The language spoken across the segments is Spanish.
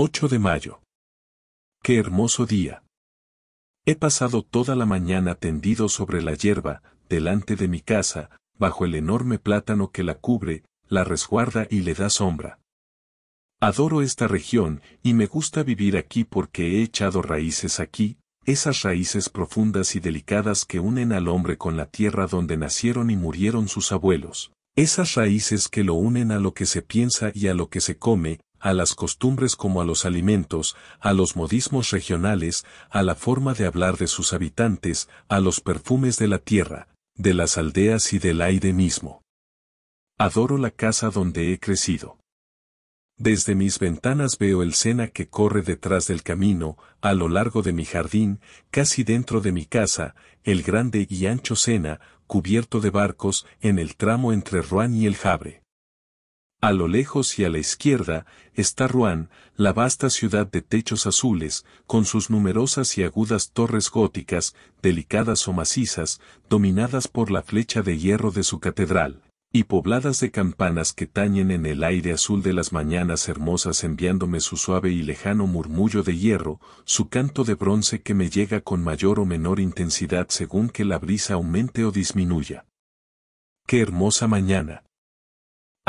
8 de mayo. Qué hermoso día. He pasado toda la mañana tendido sobre la hierba, delante de mi casa, bajo el enorme plátano que la cubre, la resguarda y le da sombra. Adoro esta región y me gusta vivir aquí porque he echado raíces aquí, esas raíces profundas y delicadas que unen al hombre con la tierra donde nacieron y murieron sus abuelos, esas raíces que lo unen a lo que se piensa y a lo que se come, a las costumbres como a los alimentos, a los modismos regionales, a la forma de hablar de sus habitantes, a los perfumes de la tierra, de las aldeas y del aire mismo. Adoro la casa donde he crecido. Desde mis ventanas veo el Sena que corre detrás del camino, a lo largo de mi jardín, casi dentro de mi casa, el grande y ancho Sena, cubierto de barcos, en el tramo entre Ruan y el Jabre. A lo lejos y a la izquierda está Rouen, la vasta ciudad de techos azules, con sus numerosas y agudas torres góticas, delicadas o macizas, dominadas por la flecha de hierro de su catedral, y pobladas de campanas que tañen en el aire azul de las mañanas hermosas enviándome su suave y lejano murmullo de hierro, su canto de bronce que me llega con mayor o menor intensidad según que la brisa aumente o disminuya. ¡Qué hermosa mañana!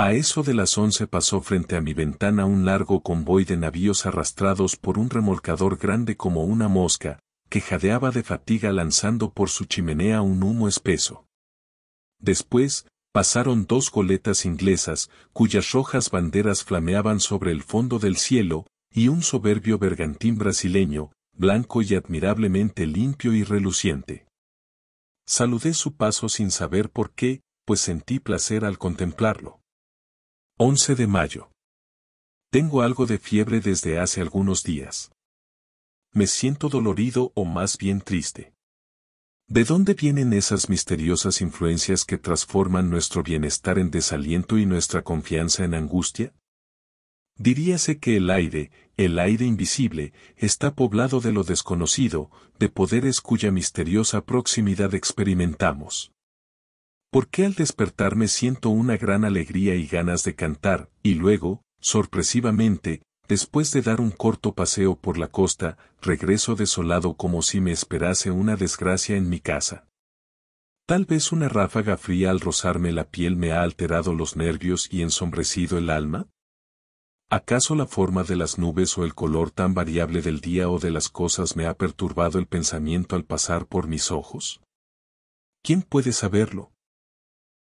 A eso de las once pasó frente a mi ventana un largo convoy de navíos arrastrados por un remolcador grande como una mosca, que jadeaba de fatiga lanzando por su chimenea un humo espeso. Después, pasaron dos goletas inglesas, cuyas rojas banderas flameaban sobre el fondo del cielo, y un soberbio bergantín brasileño, blanco y admirablemente limpio y reluciente. Saludé su paso sin saber por qué, pues sentí placer al contemplarlo. 11 de mayo. Tengo algo de fiebre desde hace algunos días. Me siento dolorido o más bien triste. ¿De dónde vienen esas misteriosas influencias que transforman nuestro bienestar en desaliento y nuestra confianza en angustia? Diríase que el aire, el aire invisible, está poblado de lo desconocido, de poderes cuya misteriosa proximidad experimentamos. ¿Por qué al despertarme siento una gran alegría y ganas de cantar, y luego, sorpresivamente, después de dar un corto paseo por la costa, regreso desolado como si me esperase una desgracia en mi casa. Tal vez una ráfaga fría al rozarme la piel me ha alterado los nervios y ensombrecido el alma? ¿Acaso la forma de las nubes o el color tan variable del día o de las cosas me ha perturbado el pensamiento al pasar por mis ojos? ¿Quién puede saberlo?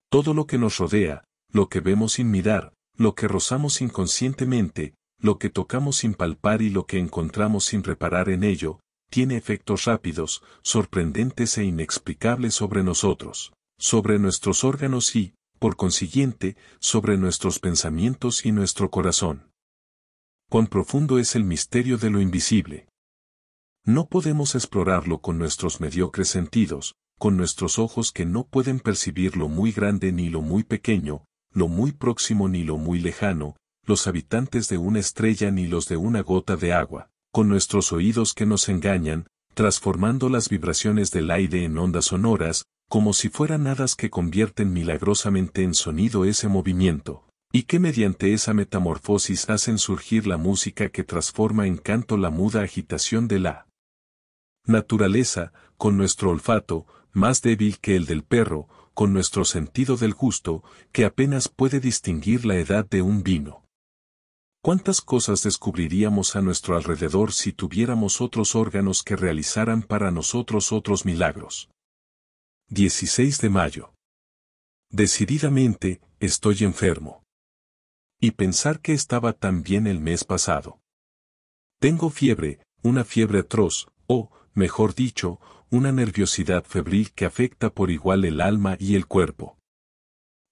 Todo lo que nos rodea, lo que vemos sin mirar, lo que rozamos inconscientemente, lo que tocamos sin palpar y lo que encontramos sin reparar en ello, tiene efectos rápidos, sorprendentes e inexplicables sobre nosotros, sobre nuestros órganos y, por consiguiente, sobre nuestros pensamientos y nuestro corazón. Cuán profundo es el misterio de lo invisible. No podemos explorarlo con nuestros mediocres sentidos, con nuestros ojos que no pueden percibir lo muy grande ni lo muy pequeño, lo muy próximo ni lo muy lejano, los habitantes de una estrella ni los de una gota de agua, con nuestros oídos que nos engañan, transformando las vibraciones del aire en ondas sonoras, como si fueran hadas que convierten milagrosamente en sonido ese movimiento, y que mediante esa metamorfosis hacen surgir la música que transforma en canto la muda agitación de la naturaleza, con nuestro olfato, más débil que el del perro, con nuestro sentido del gusto, que apenas puede distinguir la edad de un vino. ¿Cuántas cosas descubriríamos a nuestro alrededor si tuviéramos otros órganos que realizaran para nosotros otros milagros? 16 de mayo. Decididamente, estoy enfermo. Y pensar que estaba tan bien el mes pasado. Tengo fiebre, una fiebre atroz, o, mejor dicho, una nerviosidad febril que afecta por igual el alma y el cuerpo.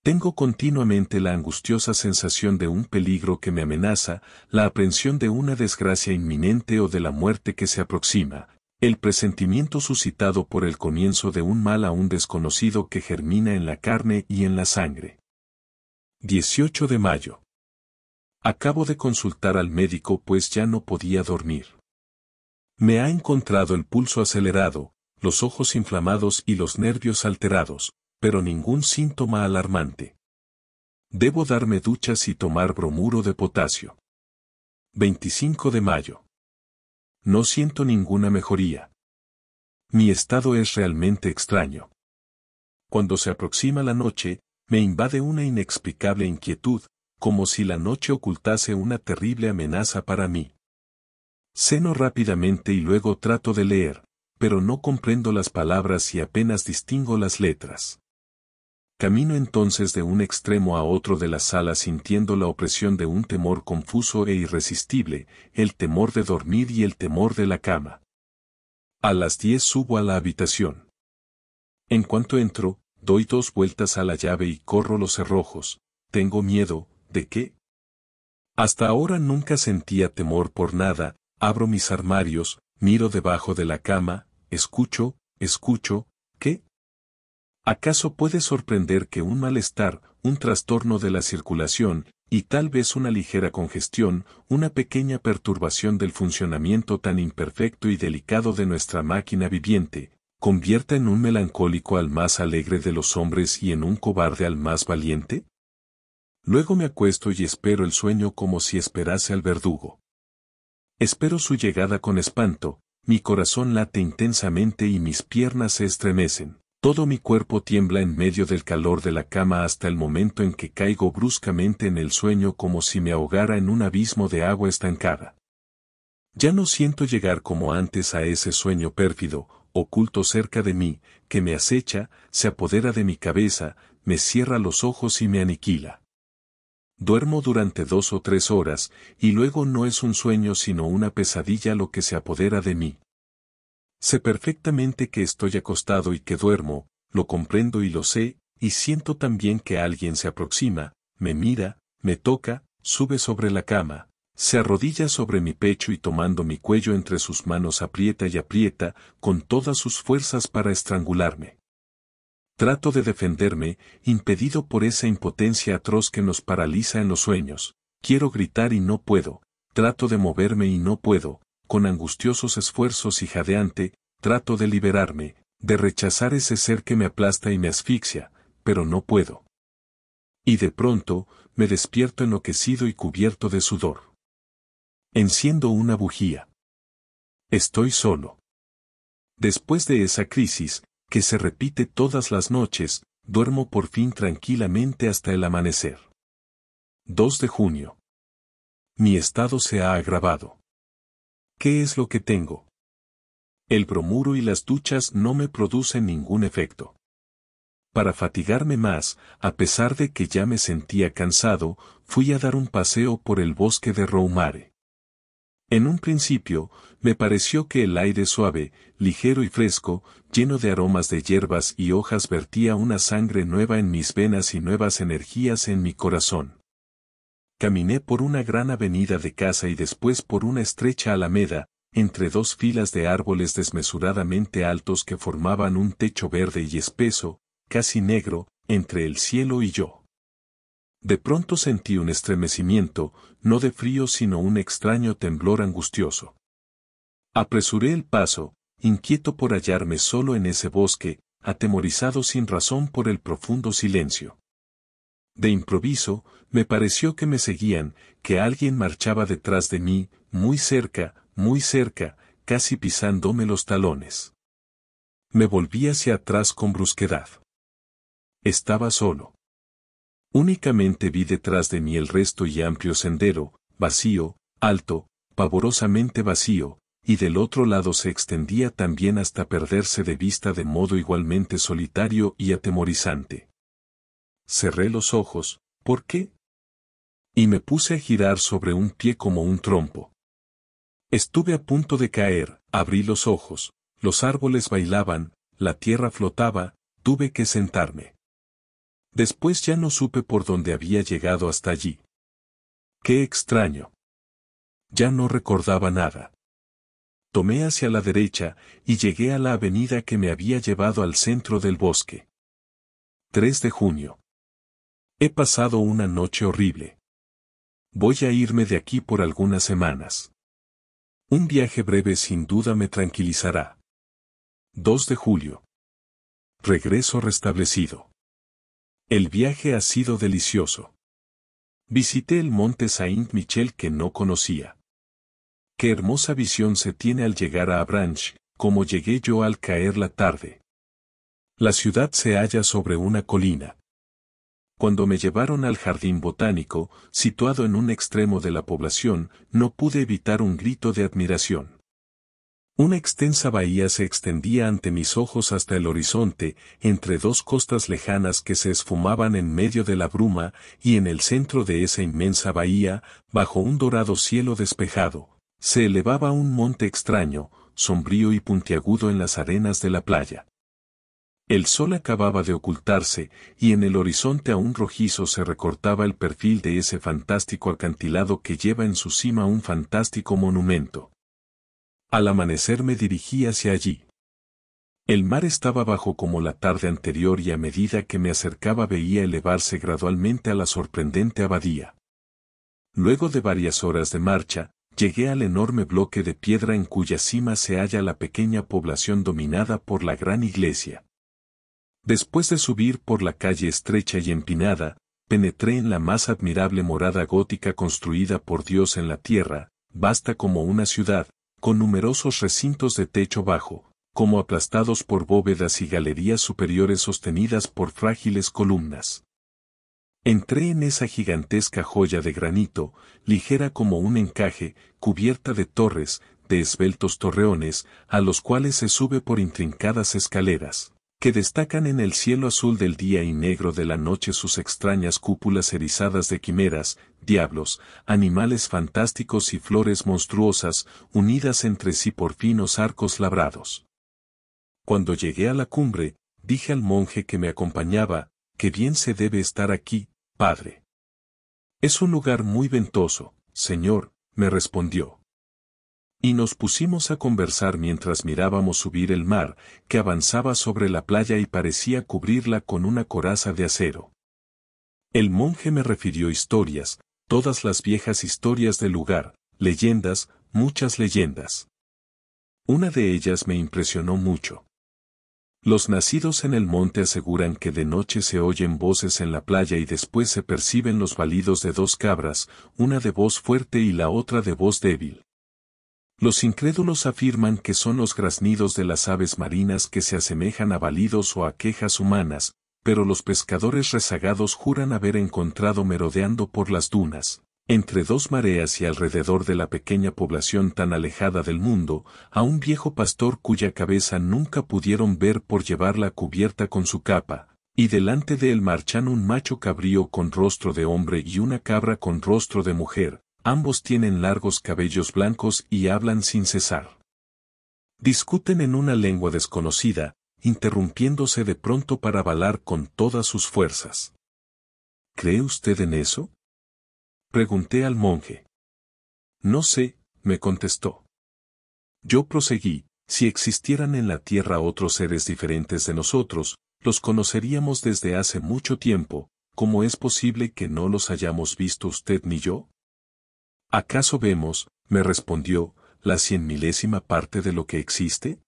Tengo continuamente la angustiosa sensación de un peligro que me amenaza, la aprensión de una desgracia inminente o de la muerte que se aproxima, el presentimiento suscitado por el comienzo de un mal aún desconocido que germina en la carne y en la sangre. 18 de mayo. Acabo de consultar al médico pues ya no podía dormir. Me ha encontrado el pulso acelerado, los ojos inflamados y los nervios alterados, pero ningún síntoma alarmante. Debo darme duchas y tomar bromuro de potasio. 25 de mayo. No siento ninguna mejoría. Mi estado es realmente extraño. Cuando se aproxima la noche, me invade una inexplicable inquietud, como si la noche ocultase una terrible amenaza para mí. Ceno rápidamente y luego trato de leer, pero no comprendo las palabras y apenas distingo las letras. Camino entonces de un extremo a otro de la sala sintiendo la opresión de un temor confuso e irresistible, el temor de dormir y el temor de la cama. A las diez subo a la habitación. En cuanto entro, doy dos vueltas a la llave y corro los cerrojos. Tengo miedo, ¿de qué? Hasta ahora nunca sentía temor por nada, abro mis armarios, miro debajo de la cama, escucho, escucho, ¿qué? ¿Acaso puede sorprender que un malestar, un trastorno de la circulación, y tal vez una ligera congestión, una pequeña perturbación del funcionamiento tan imperfecto y delicado de nuestra máquina viviente, convierta en un melancólico al más alegre de los hombres y en un cobarde al más valiente? Luego me acuesto y espero el sueño como si esperase al verdugo. Espero su llegada con espanto, mi corazón late intensamente y mis piernas se estremecen. Todo mi cuerpo tiembla en medio del calor de la cama hasta el momento en que caigo bruscamente en el sueño como si me ahogara en un abismo de agua estancada. Ya no siento llegar como antes a ese sueño pérfido, oculto cerca de mí, que me acecha, se apodera de mi cabeza, me cierra los ojos y me aniquila. Duermo durante dos o tres horas, y luego no es un sueño sino una pesadilla lo que se apodera de mí. Sé perfectamente que estoy acostado y que duermo, lo comprendo y lo sé, y siento también que alguien se aproxima, me mira, me toca, sube sobre la cama, se arrodilla sobre mi pecho y tomando mi cuello entre sus manos aprieta y aprieta con todas sus fuerzas para estrangularme. Trato de defenderme, impedido por esa impotencia atroz que nos paraliza en los sueños. Quiero gritar y no puedo, trato de moverme y no puedo, con angustiosos esfuerzos y jadeante, trato de liberarme, de rechazar ese ser que me aplasta y me asfixia, pero no puedo. Y de pronto, me despierto enloquecido y cubierto de sudor. Enciendo una bujía. Estoy solo. Después de esa crisis, que se repite todas las noches, duermo por fin tranquilamente hasta el amanecer. 2 de junio. Mi estado se ha agravado. ¿Qué es lo que tengo? El bromuro y las duchas no me producen ningún efecto. Para fatigarme más, a pesar de que ya me sentía cansado, fui a dar un paseo por el bosque de Roumare. En un principio, me pareció que el aire suave, ligero y fresco, lleno de aromas de hierbas y hojas vertía una sangre nueva en mis venas y nuevas energías en mi corazón. Caminé por una gran avenida de casa y después por una estrecha alameda, entre dos filas de árboles desmesuradamente altos que formaban un techo verde y espeso, casi negro, entre el cielo y yo. De pronto sentí un estremecimiento, no de frío sino un extraño temblor angustioso. Apresuré el paso, inquieto por hallarme solo en ese bosque, atemorizado sin razón por el profundo silencio. De improviso, me pareció que me seguían, que alguien marchaba detrás de mí, muy cerca, muy cerca, casi pisándome los talones. Me volví hacia atrás con brusquedad. Estaba solo. Únicamente vi detrás de mí el resto y amplio sendero, vacío, alto, pavorosamente vacío, y del otro lado se extendía también hasta perderse de vista de modo igualmente solitario y atemorizante. Cerré los ojos, ¿por qué? Y me puse a girar sobre un pie como un trompo. Estuve a punto de caer, abrí los ojos, los árboles bailaban, la tierra flotaba, tuve que sentarme. Después ya no supe por dónde había llegado hasta allí. Qué extraño. Ya no recordaba nada. Tomé hacia la derecha y llegué a la avenida que me había llevado al centro del bosque. 3 de junio. He pasado una noche horrible. Voy a irme de aquí por algunas semanas. Un viaje breve sin duda me tranquilizará. 2 de julio. Regreso restablecido. El viaje ha sido delicioso. Visité el monte Saint-Michel que no conocía. Qué hermosa visión se tiene al llegar a Avranches, como llegué yo al caer la tarde. La ciudad se halla sobre una colina. Cuando me llevaron al jardín botánico, situado en un extremo de la población, no pude evitar un grito de admiración. Una extensa bahía se extendía ante mis ojos hasta el horizonte, entre dos costas lejanas que se esfumaban en medio de la bruma, y en el centro de esa inmensa bahía, bajo un dorado cielo despejado, se elevaba un monte extraño, sombrío y puntiagudo en las arenas de la playa. El sol acababa de ocultarse, y en el horizonte aún rojizo se recortaba el perfil de ese fantástico acantilado que lleva en su cima un fantástico monumento. Al amanecer me dirigí hacia allí. El mar estaba bajo como la tarde anterior y a medida que me acercaba veía elevarse gradualmente a la sorprendente abadía. Luego de varias horas de marcha, llegué al enorme bloque de piedra en cuya cima se halla la pequeña población dominada por la gran iglesia. Después de subir por la calle estrecha y empinada, penetré en la más admirable morada gótica construida por Dios en la tierra, vasta como una ciudad, con numerosos recintos de techo bajo, como aplastados por bóvedas y galerías superiores sostenidas por frágiles columnas. Entré en esa gigantesca joya de granito, ligera como un encaje, cubierta de torres, de esbeltos torreones, a los cuales se sube por intrincadas escaleras, que destacan en el cielo azul del día y negro de la noche sus extrañas cúpulas erizadas de quimeras, diablos, animales fantásticos y flores monstruosas, unidas entre sí por finos arcos labrados. Cuando llegué a la cumbre, dije al monje que me acompañaba, que bien se debe estar aquí, padre. Es un lugar muy ventoso, señor, me respondió. Y nos pusimos a conversar mientras mirábamos subir el mar, que avanzaba sobre la playa y parecía cubrirla con una coraza de acero. El monje me refirió historias, todas las viejas historias del lugar, leyendas, muchas leyendas. Una de ellas me impresionó mucho. Los nacidos en el monte aseguran que de noche se oyen voces en la playa y después se perciben los balidos de dos cabras, una de voz fuerte y la otra de voz débil. Los incrédulos afirman que son los graznidos de las aves marinas que se asemejan a balidos o a quejas humanas, pero los pescadores rezagados juran haber encontrado merodeando por las dunas, entre dos mareas y alrededor de la pequeña población tan alejada del mundo, a un viejo pastor cuya cabeza nunca pudieron ver por llevarla cubierta con su capa, y delante de él marchan un macho cabrío con rostro de hombre y una cabra con rostro de mujer, ambos tienen largos cabellos blancos y hablan sin cesar. Discuten en una lengua desconocida, interrumpiéndose de pronto para avalar con todas sus fuerzas. ¿Cree usted en eso? Pregunté al monje. No sé, me contestó. Yo proseguí, si existieran en la Tierra otros seres diferentes de nosotros, los conoceríamos desde hace mucho tiempo, ¿cómo es posible que no los hayamos visto usted ni yo? ¿Acaso vemos, me respondió, la cien milésima parte de lo que existe?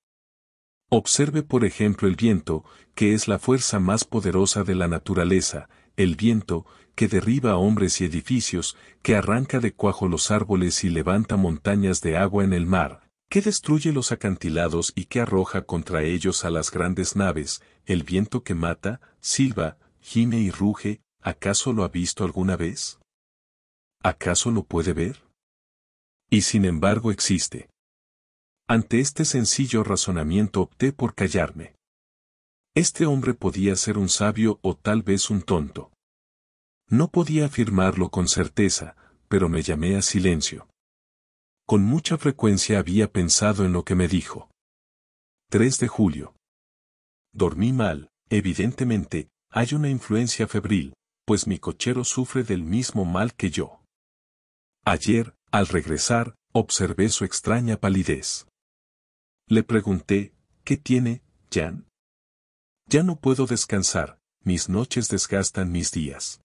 Observe por ejemplo el viento, que es la fuerza más poderosa de la naturaleza, el viento, que derriba hombres y edificios, que arranca de cuajo los árboles y levanta montañas de agua en el mar, que destruye los acantilados y que arroja contra ellos a las grandes naves, el viento que mata, silba, gime y ruge, ¿acaso lo ha visto alguna vez? ¿Acaso lo puede ver? Y sin embargo existe. Ante este sencillo razonamiento opté por callarme. Este hombre podía ser un sabio o tal vez un tonto. No podía afirmarlo con certeza, pero me llamé a silencio. Con mucha frecuencia había pensado en lo que me dijo. 3 de julio. Dormí mal, evidentemente, hay una influencia febril, pues mi cochero sufre del mismo mal que yo. Ayer, al regresar, observé su extraña palidez. Le pregunté, ¿qué tiene, Jan? Ya no puedo descansar, mis noches desgastan mis días.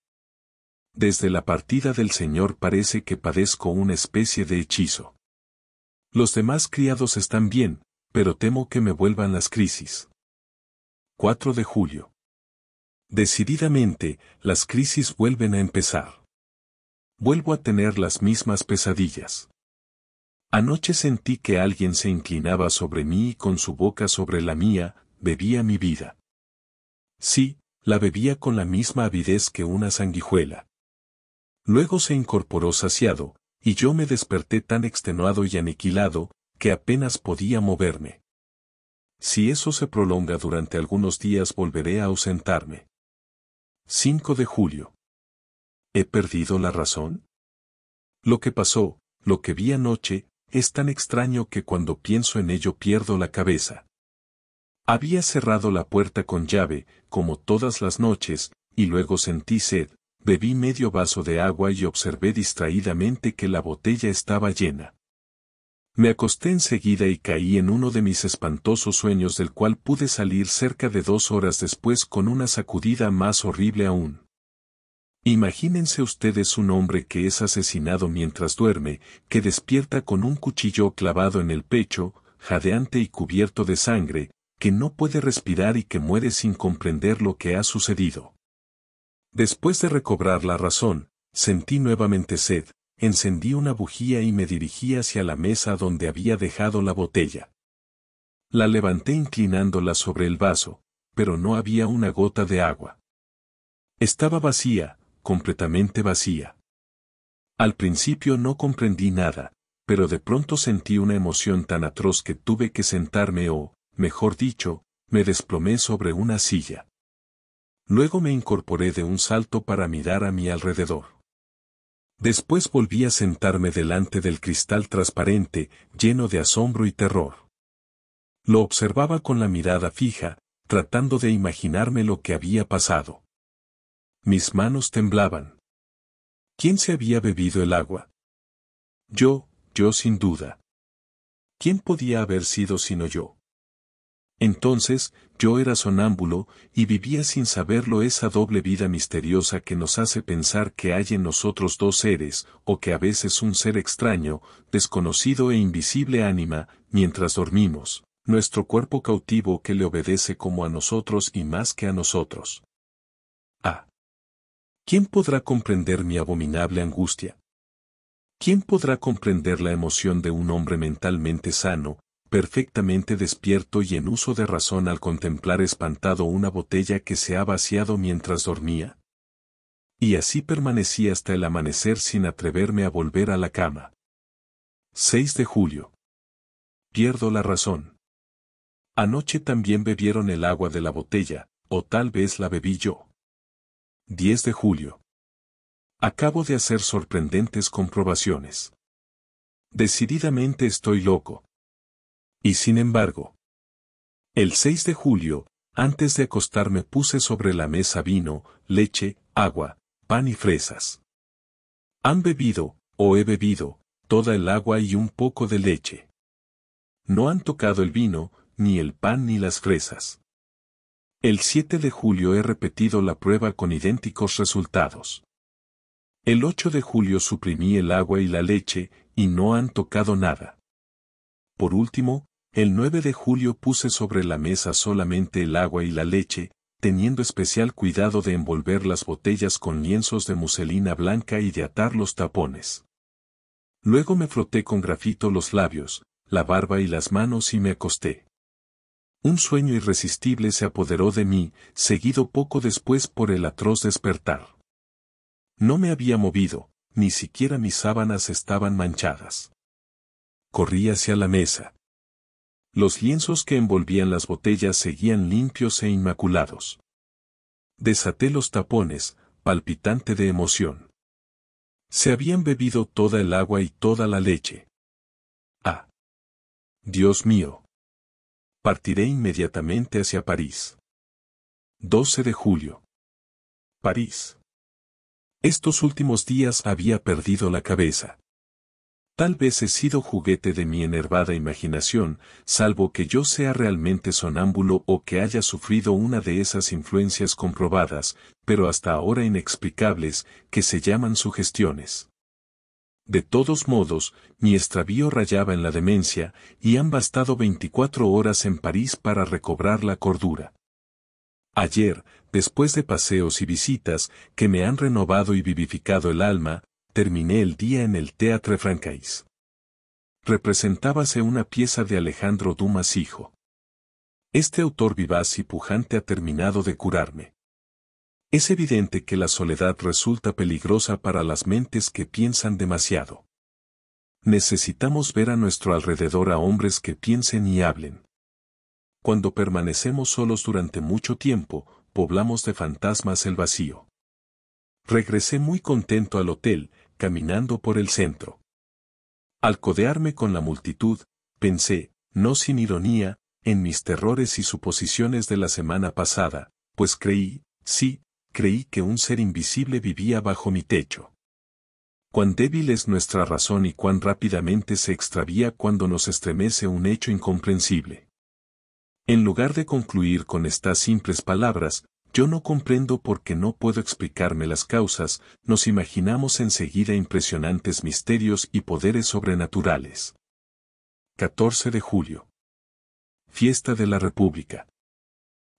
Desde la partida del Señor parece que padezco una especie de hechizo. Los demás criados están bien, pero temo que me vuelvan las crisis. 4 de julio. Decididamente, las crisis vuelven a empezar. Vuelvo a tener las mismas pesadillas. Anoche sentí que alguien se inclinaba sobre mí y con su boca sobre la mía, bebía mi vida. Sí, la bebía con la misma avidez que una sanguijuela. Luego se incorporó saciado, y yo me desperté tan extenuado y aniquilado, que apenas podía moverme. Si eso se prolonga durante algunos días volveré a ausentarme. 5 de julio. ¿He perdido la razón? Lo que pasó, lo que vi anoche, es tan extraño que cuando pienso en ello pierdo la cabeza. Había cerrado la puerta con llave, como todas las noches, y luego sentí sed, bebí medio vaso de agua y observé distraídamente que la botella estaba llena. Me acosté enseguida y caí en uno de mis espantosos sueños del cual pude salir cerca de dos horas después con una sacudida más horrible aún. Imagínense ustedes un hombre que es asesinado mientras duerme, que despierta con un cuchillo clavado en el pecho, jadeante y cubierto de sangre, que no puede respirar y que muere sin comprender lo que ha sucedido. Después de recobrar la razón, sentí nuevamente sed, encendí una bujía y me dirigí hacia la mesa donde había dejado la botella. La levanté inclinándola sobre el vaso, pero no había una gota de agua. Estaba vacía, completamente vacía. Al principio no comprendí nada, pero de pronto sentí una emoción tan atroz que tuve que sentarme o, mejor dicho, me desplomé sobre una silla. Luego me incorporé de un salto para mirar a mi alrededor. Después volví a sentarme delante del cristal transparente, lleno de asombro y terror. Lo observaba con la mirada fija, tratando de imaginarme lo que había pasado. Mis manos temblaban. ¿Quién se había bebido el agua? Yo, yo sin duda. ¿Quién podía haber sido sino yo? Entonces, yo era sonámbulo, y vivía sin saberlo esa doble vida misteriosa que nos hace pensar que hay en nosotros dos seres, o que a veces un ser extraño, desconocido e invisible ánima, mientras dormimos, nuestro cuerpo cautivo que le obedece como a nosotros y más que a nosotros. ¿Quién podrá comprender mi abominable angustia? ¿Quién podrá comprender la emoción de un hombre mentalmente sano, perfectamente despierto y en uso de razón al contemplar espantado una botella que se ha vaciado mientras dormía? Y así permanecí hasta el amanecer sin atreverme a volver a la cama. 6 de julio. Pierdo la razón. Anoche también bebieron el agua de la botella, o tal vez la bebí yo. 10 de julio. Acabo de hacer sorprendentes comprobaciones. Decididamente estoy loco. Y sin embargo. El 6 de julio, antes de acostarme puse sobre la mesa vino, leche, agua, pan y fresas. Han bebido, o he bebido, toda el agua y un poco de leche. No han tocado el vino, ni el pan ni las fresas. El 7 de julio he repetido la prueba con idénticos resultados. El 8 de julio suprimí el agua y la leche, y no han tocado nada. Por último, el 9 de julio puse sobre la mesa solamente el agua y la leche, teniendo especial cuidado de envolver las botellas con lienzos de muselina blanca y de atar los tapones. Luego me froté con grafito los labios, la barba y las manos y me acosté. Un sueño irresistible se apoderó de mí, seguido poco después por el atroz despertar. No me había movido, ni siquiera mis sábanas estaban manchadas. Corrí hacia la mesa. Los lienzos que envolvían las botellas seguían limpios e inmaculados. Desaté los tapones, palpitante de emoción. Se habían bebido toda el agua y toda la leche. Ah. Dios mío. Partiré inmediatamente hacia París. 12 de julio. París. Estos últimos días había perdido la cabeza. Tal vez he sido juguete de mi enervada imaginación, salvo que yo sea realmente sonámbulo o que haya sufrido una de esas influencias comprobadas, pero hasta ahora inexplicables, que se llaman sugestiones. De todos modos, mi extravío rayaba en la demencia, y han bastado veinticuatro horas en París para recobrar la cordura. Ayer, después de paseos y visitas que me han renovado y vivificado el alma, terminé el día en el Teatre Francais. Representábase una pieza de Alejandro Dumas hijo. Este autor vivaz y pujante ha terminado de curarme. Es evidente que la soledad resulta peligrosa para las mentes que piensan demasiado. Necesitamos ver a nuestro alrededor a hombres que piensen y hablen. Cuando permanecemos solos durante mucho tiempo, poblamos de fantasmas el vacío. Regresé muy contento al hotel, caminando por el centro. Al codearme con la multitud, pensé, no sin ironía, en mis terrores y suposiciones de la semana pasada, pues creí, sí, creí que un ser invisible vivía bajo mi techo. Cuán débil es nuestra razón y cuán rápidamente se extravía cuando nos estremece un hecho incomprensible. En lugar de concluir con estas simples palabras, yo no comprendo por qué no puedo explicarme las causas, nos imaginamos enseguida impresionantes misterios y poderes sobrenaturales. 14 de julio. Fiesta de la República.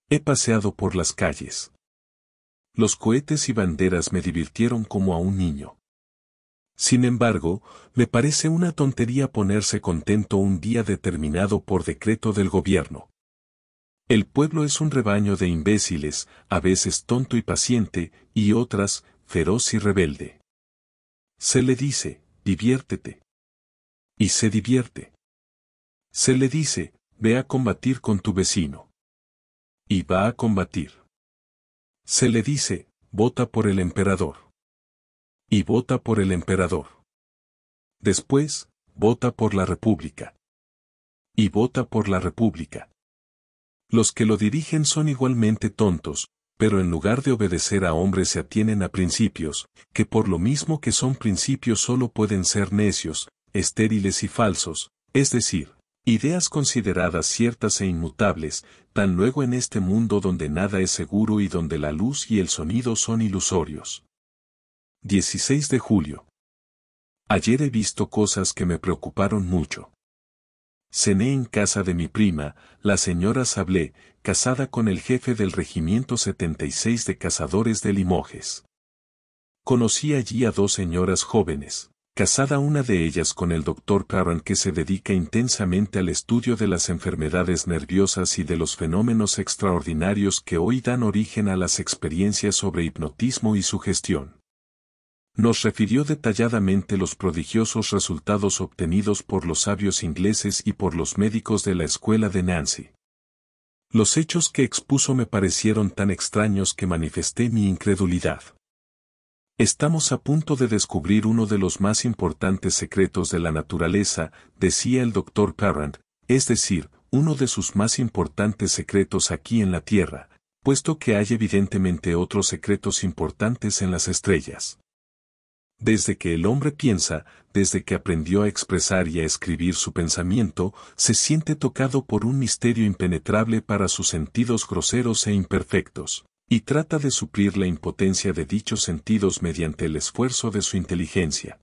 He paseado por las calles. Los cohetes y banderas me divirtieron como a un niño. Sin embargo, me parece una tontería ponerse contento un día determinado por decreto del gobierno. El pueblo es un rebaño de imbéciles, a veces tonto y paciente, y otras, feroz y rebelde. Se le dice, diviértete. Y se divierte. Se le dice, ve a combatir con tu vecino. Y va a combatir. Se le dice, vota por el emperador. Y vota por el emperador. Después, vota por la república. Y vota por la república. Los que lo dirigen son igualmente tontos, pero en lugar de obedecer a hombres se atienen a principios, que por lo mismo que son principios solo pueden ser necios, estériles y falsos, es decir, Ideas consideradas ciertas e inmutables, tan luego en este mundo donde nada es seguro y donde la luz y el sonido son ilusorios. 16 de julio. Ayer he visto cosas que me preocuparon mucho. Cené en casa de mi prima, la señora Sablé, casada con el jefe del Regimiento 76 de Cazadores de Limoges. Conocí allí a dos señoras jóvenes casada una de ellas con el doctor Caron que se dedica intensamente al estudio de las enfermedades nerviosas y de los fenómenos extraordinarios que hoy dan origen a las experiencias sobre hipnotismo y su gestión. Nos refirió detalladamente los prodigiosos resultados obtenidos por los sabios ingleses y por los médicos de la escuela de Nancy. Los hechos que expuso me parecieron tan extraños que manifesté mi incredulidad. Estamos a punto de descubrir uno de los más importantes secretos de la naturaleza, decía el doctor Parent, es decir, uno de sus más importantes secretos aquí en la Tierra, puesto que hay evidentemente otros secretos importantes en las estrellas. Desde que el hombre piensa, desde que aprendió a expresar y a escribir su pensamiento, se siente tocado por un misterio impenetrable para sus sentidos groseros e imperfectos y trata de suplir la impotencia de dichos sentidos mediante el esfuerzo de su inteligencia.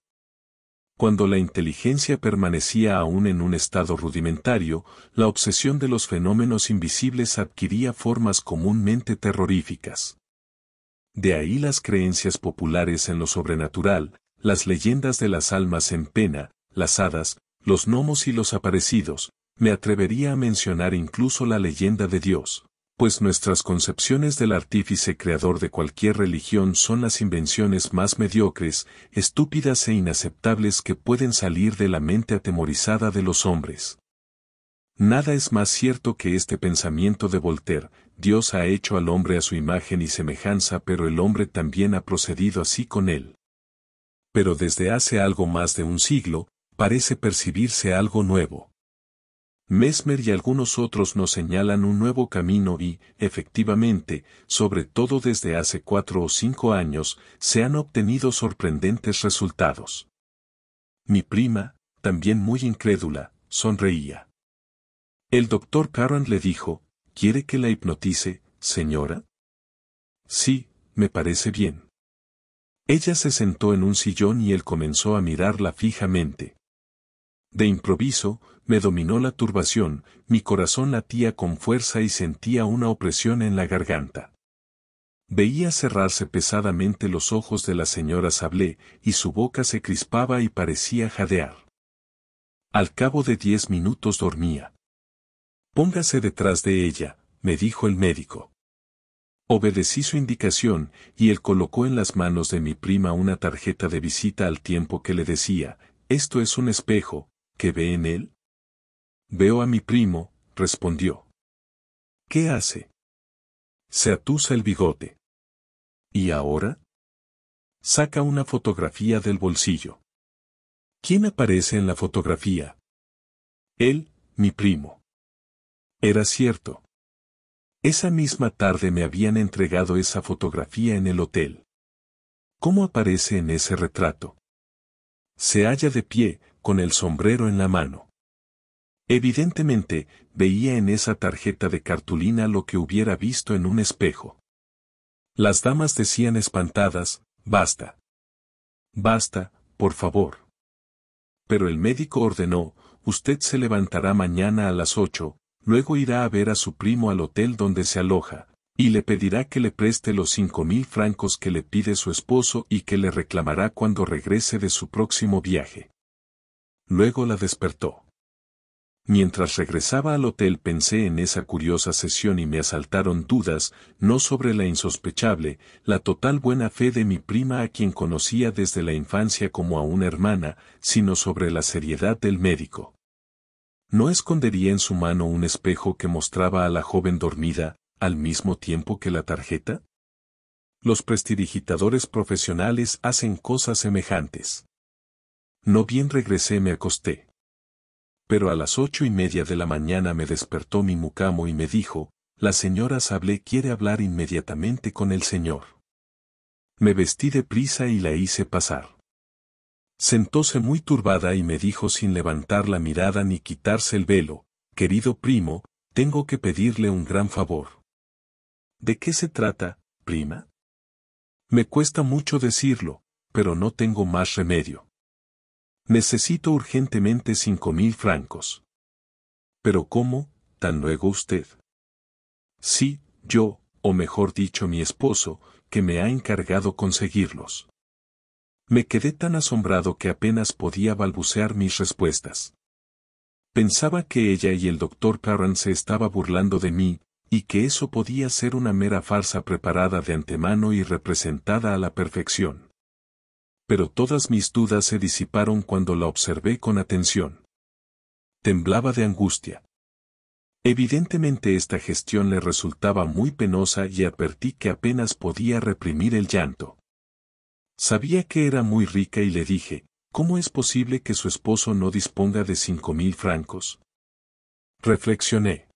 Cuando la inteligencia permanecía aún en un estado rudimentario, la obsesión de los fenómenos invisibles adquiría formas comúnmente terroríficas. De ahí las creencias populares en lo sobrenatural, las leyendas de las almas en pena, las hadas, los gnomos y los aparecidos, me atrevería a mencionar incluso la leyenda de Dios pues nuestras concepciones del artífice creador de cualquier religión son las invenciones más mediocres, estúpidas e inaceptables que pueden salir de la mente atemorizada de los hombres. Nada es más cierto que este pensamiento de Voltaire, Dios ha hecho al hombre a su imagen y semejanza pero el hombre también ha procedido así con él. Pero desde hace algo más de un siglo, parece percibirse algo nuevo. Mesmer y algunos otros nos señalan un nuevo camino y, efectivamente, sobre todo desde hace cuatro o cinco años, se han obtenido sorprendentes resultados. Mi prima, también muy incrédula, sonreía. El doctor Caron le dijo, ¿quiere que la hipnotice, señora? Sí, me parece bien. Ella se sentó en un sillón y él comenzó a mirarla fijamente. De improviso, me dominó la turbación, mi corazón latía con fuerza y sentía una opresión en la garganta. Veía cerrarse pesadamente los ojos de la señora Sablé, y su boca se crispaba y parecía jadear. Al cabo de diez minutos dormía. Póngase detrás de ella, me dijo el médico. Obedecí su indicación, y él colocó en las manos de mi prima una tarjeta de visita al tiempo que le decía, esto es un espejo, que ve en él, Veo a mi primo, respondió. ¿Qué hace? Se atusa el bigote. ¿Y ahora? Saca una fotografía del bolsillo. ¿Quién aparece en la fotografía? Él, mi primo. Era cierto. Esa misma tarde me habían entregado esa fotografía en el hotel. ¿Cómo aparece en ese retrato? Se halla de pie, con el sombrero en la mano. Evidentemente, veía en esa tarjeta de cartulina lo que hubiera visto en un espejo. Las damas decían espantadas, basta. Basta, por favor. Pero el médico ordenó, usted se levantará mañana a las ocho, luego irá a ver a su primo al hotel donde se aloja, y le pedirá que le preste los cinco mil francos que le pide su esposo y que le reclamará cuando regrese de su próximo viaje. Luego la despertó. Mientras regresaba al hotel pensé en esa curiosa sesión y me asaltaron dudas, no sobre la insospechable, la total buena fe de mi prima a quien conocía desde la infancia como a una hermana, sino sobre la seriedad del médico. No escondería en su mano un espejo que mostraba a la joven dormida, al mismo tiempo que la tarjeta? Los prestidigitadores profesionales hacen cosas semejantes. No bien regresé me acosté pero a las ocho y media de la mañana me despertó mi mucamo y me dijo, la señora Sablé quiere hablar inmediatamente con el señor. Me vestí de prisa y la hice pasar. Sentóse muy turbada y me dijo sin levantar la mirada ni quitarse el velo, querido primo, tengo que pedirle un gran favor. ¿De qué se trata, prima? Me cuesta mucho decirlo, pero no tengo más remedio. Necesito urgentemente cinco mil francos. Pero ¿cómo? Tan luego usted. Sí, yo, o mejor dicho mi esposo, que me ha encargado conseguirlos. Me quedé tan asombrado que apenas podía balbucear mis respuestas. Pensaba que ella y el doctor Carran se estaba burlando de mí, y que eso podía ser una mera farsa preparada de antemano y representada a la perfección pero todas mis dudas se disiparon cuando la observé con atención. Temblaba de angustia. Evidentemente esta gestión le resultaba muy penosa y advertí que apenas podía reprimir el llanto. Sabía que era muy rica y le dije, ¿cómo es posible que su esposo no disponga de cinco mil francos? Reflexioné.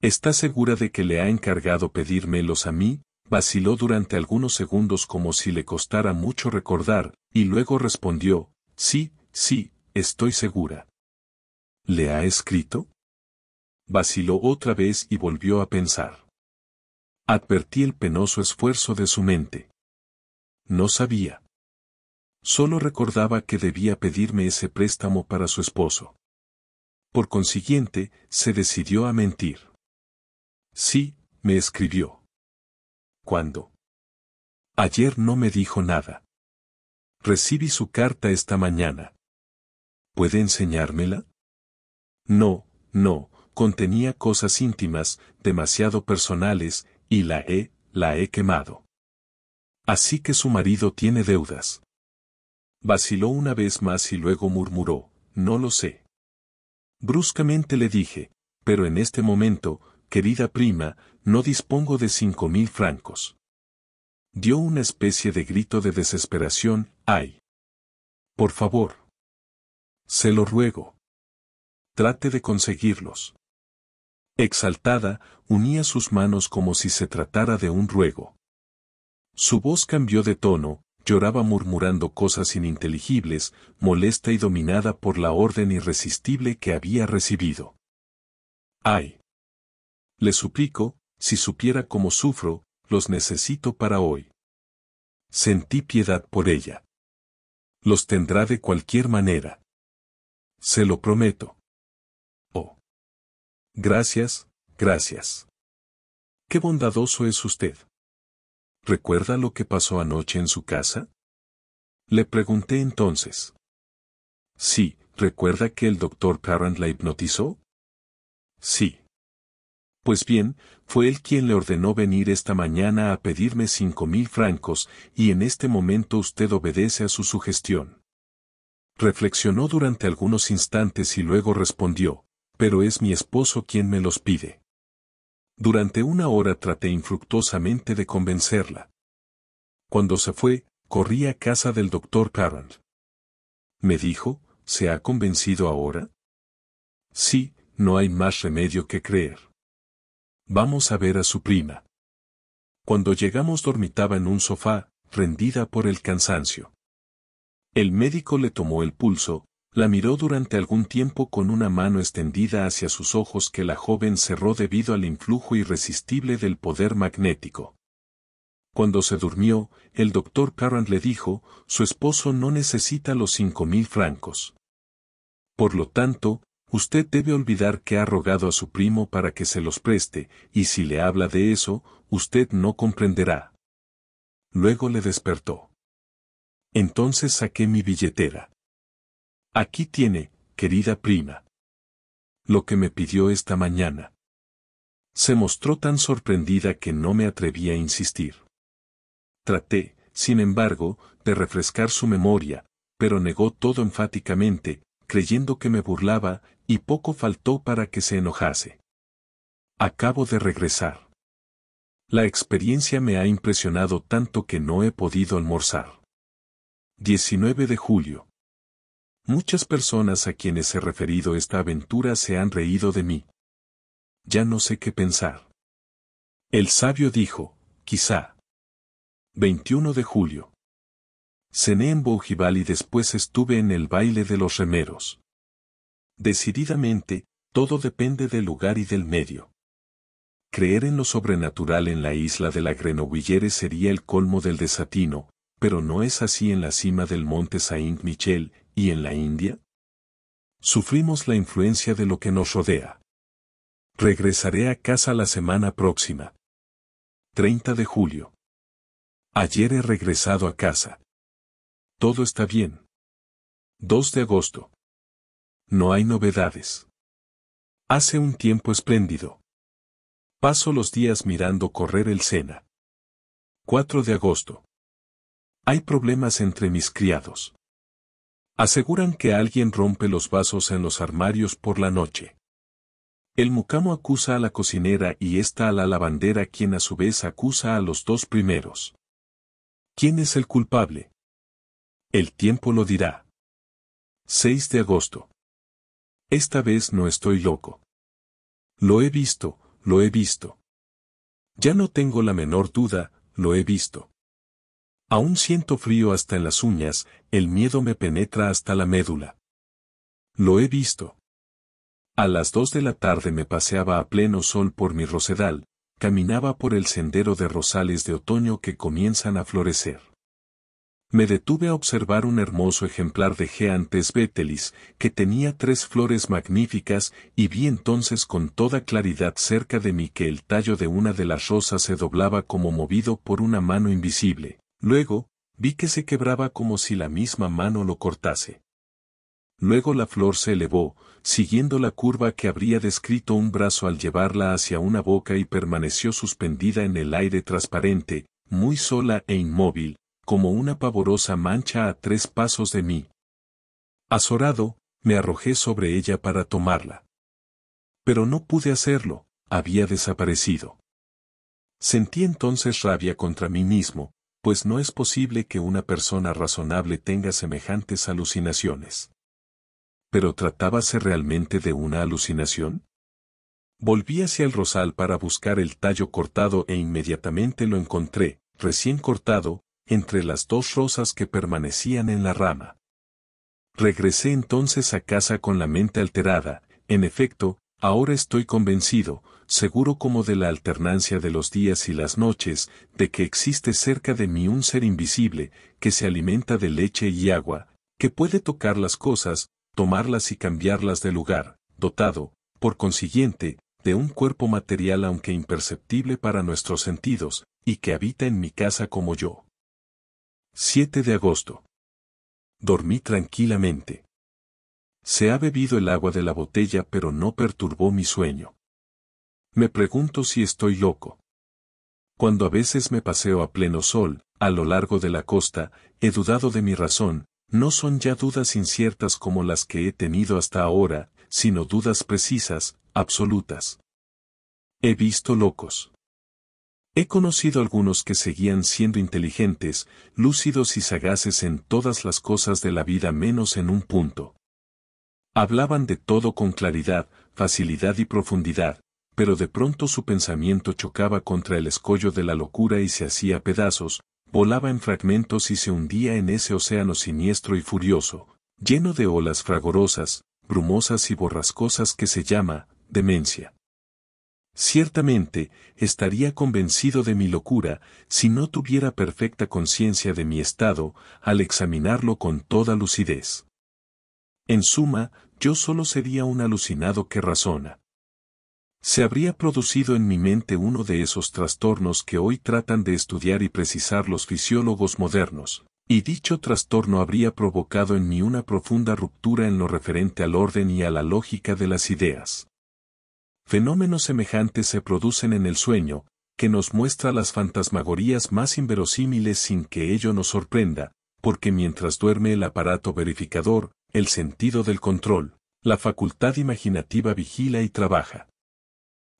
¿Está segura de que le ha encargado pedírmelos a mí, Vaciló durante algunos segundos como si le costara mucho recordar, y luego respondió, Sí, sí, estoy segura. ¿Le ha escrito? Vaciló otra vez y volvió a pensar. Advertí el penoso esfuerzo de su mente. No sabía. Solo recordaba que debía pedirme ese préstamo para su esposo. Por consiguiente, se decidió a mentir. Sí, me escribió. ¿Cuándo? Ayer no me dijo nada. Recibí su carta esta mañana. ¿Puede enseñármela? No, no, contenía cosas íntimas, demasiado personales, y la he, la he quemado. Así que su marido tiene deudas. Vaciló una vez más y luego murmuró, no lo sé. Bruscamente le dije, pero en este momento, querida prima, no dispongo de cinco mil francos. Dio una especie de grito de desesperación, ay. Por favor. Se lo ruego. Trate de conseguirlos. Exaltada, unía sus manos como si se tratara de un ruego. Su voz cambió de tono, lloraba murmurando cosas ininteligibles, molesta y dominada por la orden irresistible que había recibido. ¡Ay! Le suplico, si supiera cómo sufro, los necesito para hoy. Sentí piedad por ella. Los tendrá de cualquier manera. Se lo prometo. Oh. Gracias, gracias. Qué bondadoso es usted. ¿Recuerda lo que pasó anoche en su casa? Le pregunté entonces. Sí, ¿recuerda que el doctor Parent la hipnotizó? Sí. Pues bien, fue él quien le ordenó venir esta mañana a pedirme cinco mil francos, y en este momento usted obedece a su sugestión. Reflexionó durante algunos instantes y luego respondió, pero es mi esposo quien me los pide. Durante una hora traté infructuosamente de convencerla. Cuando se fue, corrí a casa del doctor Parent. Me dijo, ¿se ha convencido ahora? Sí, no hay más remedio que creer. Vamos a ver a su prima. Cuando llegamos dormitaba en un sofá, rendida por el cansancio. El médico le tomó el pulso, la miró durante algún tiempo con una mano extendida hacia sus ojos que la joven cerró debido al influjo irresistible del poder magnético. Cuando se durmió, el doctor Carran le dijo, su esposo no necesita los cinco mil francos. Por lo tanto, usted debe olvidar que ha rogado a su primo para que se los preste, y si le habla de eso, usted no comprenderá. Luego le despertó. Entonces saqué mi billetera. Aquí tiene, querida prima. Lo que me pidió esta mañana. Se mostró tan sorprendida que no me atreví a insistir. Traté, sin embargo, de refrescar su memoria, pero negó todo enfáticamente, creyendo que me burlaba, y poco faltó para que se enojase. Acabo de regresar. La experiencia me ha impresionado tanto que no he podido almorzar. 19 de julio. Muchas personas a quienes he referido esta aventura se han reído de mí. Ya no sé qué pensar. El sabio dijo, quizá. 21 de julio. Cené en Bojival y después estuve en el baile de los remeros. Decididamente, todo depende del lugar y del medio. Creer en lo sobrenatural en la isla de la Grenouillere sería el colmo del desatino, pero no es así en la cima del monte Saint Michel y en la India. Sufrimos la influencia de lo que nos rodea. Regresaré a casa la semana próxima. 30 de julio. Ayer he regresado a casa. Todo está bien. 2 de agosto. No hay novedades. Hace un tiempo espléndido. Paso los días mirando correr el Sena. 4 de agosto. Hay problemas entre mis criados. Aseguran que alguien rompe los vasos en los armarios por la noche. El mucamo acusa a la cocinera y esta a la lavandera quien a su vez acusa a los dos primeros. ¿Quién es el culpable? El tiempo lo dirá. 6 de agosto. Esta vez no estoy loco. Lo he visto, lo he visto. Ya no tengo la menor duda, lo he visto. Aún siento frío hasta en las uñas, el miedo me penetra hasta la médula. Lo he visto. A las dos de la tarde me paseaba a pleno sol por mi rosedal, caminaba por el sendero de rosales de otoño que comienzan a florecer me detuve a observar un hermoso ejemplar de Geantes betelis, que tenía tres flores magníficas, y vi entonces con toda claridad cerca de mí que el tallo de una de las rosas se doblaba como movido por una mano invisible. Luego, vi que se quebraba como si la misma mano lo cortase. Luego la flor se elevó, siguiendo la curva que habría descrito un brazo al llevarla hacia una boca y permaneció suspendida en el aire transparente, muy sola e inmóvil, como una pavorosa mancha a tres pasos de mí. Azorado, me arrojé sobre ella para tomarla. Pero no pude hacerlo, había desaparecido. Sentí entonces rabia contra mí mismo, pues no es posible que una persona razonable tenga semejantes alucinaciones. Pero tratábase realmente de una alucinación? Volví hacia el rosal para buscar el tallo cortado e inmediatamente lo encontré, recién cortado, entre las dos rosas que permanecían en la rama. Regresé entonces a casa con la mente alterada, en efecto, ahora estoy convencido, seguro como de la alternancia de los días y las noches, de que existe cerca de mí un ser invisible, que se alimenta de leche y agua, que puede tocar las cosas, tomarlas y cambiarlas de lugar, dotado, por consiguiente, de un cuerpo material aunque imperceptible para nuestros sentidos, y que habita en mi casa como yo. 7 de agosto. Dormí tranquilamente. Se ha bebido el agua de la botella pero no perturbó mi sueño. Me pregunto si estoy loco. Cuando a veces me paseo a pleno sol, a lo largo de la costa, he dudado de mi razón, no son ya dudas inciertas como las que he tenido hasta ahora, sino dudas precisas, absolutas. He visto locos. He conocido algunos que seguían siendo inteligentes, lúcidos y sagaces en todas las cosas de la vida menos en un punto. Hablaban de todo con claridad, facilidad y profundidad, pero de pronto su pensamiento chocaba contra el escollo de la locura y se hacía pedazos, volaba en fragmentos y se hundía en ese océano siniestro y furioso, lleno de olas fragorosas, brumosas y borrascosas que se llama demencia. Ciertamente, estaría convencido de mi locura si no tuviera perfecta conciencia de mi estado al examinarlo con toda lucidez. En suma, yo solo sería un alucinado que razona. Se habría producido en mi mente uno de esos trastornos que hoy tratan de estudiar y precisar los fisiólogos modernos, y dicho trastorno habría provocado en mí una profunda ruptura en lo referente al orden y a la lógica de las ideas. Fenómenos semejantes se producen en el sueño, que nos muestra las fantasmagorías más inverosímiles sin que ello nos sorprenda, porque mientras duerme el aparato verificador, el sentido del control, la facultad imaginativa vigila y trabaja.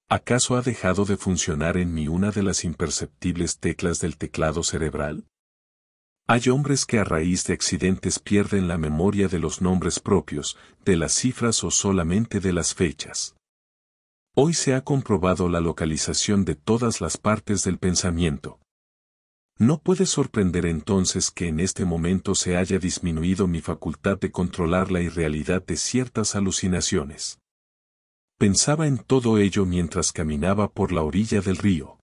¿Acaso ha dejado de funcionar en mí una de las imperceptibles teclas del teclado cerebral? Hay hombres que a raíz de accidentes pierden la memoria de los nombres propios, de las cifras o solamente de las fechas. Hoy se ha comprobado la localización de todas las partes del pensamiento. No puede sorprender entonces que en este momento se haya disminuido mi facultad de controlar la irrealidad de ciertas alucinaciones. Pensaba en todo ello mientras caminaba por la orilla del río.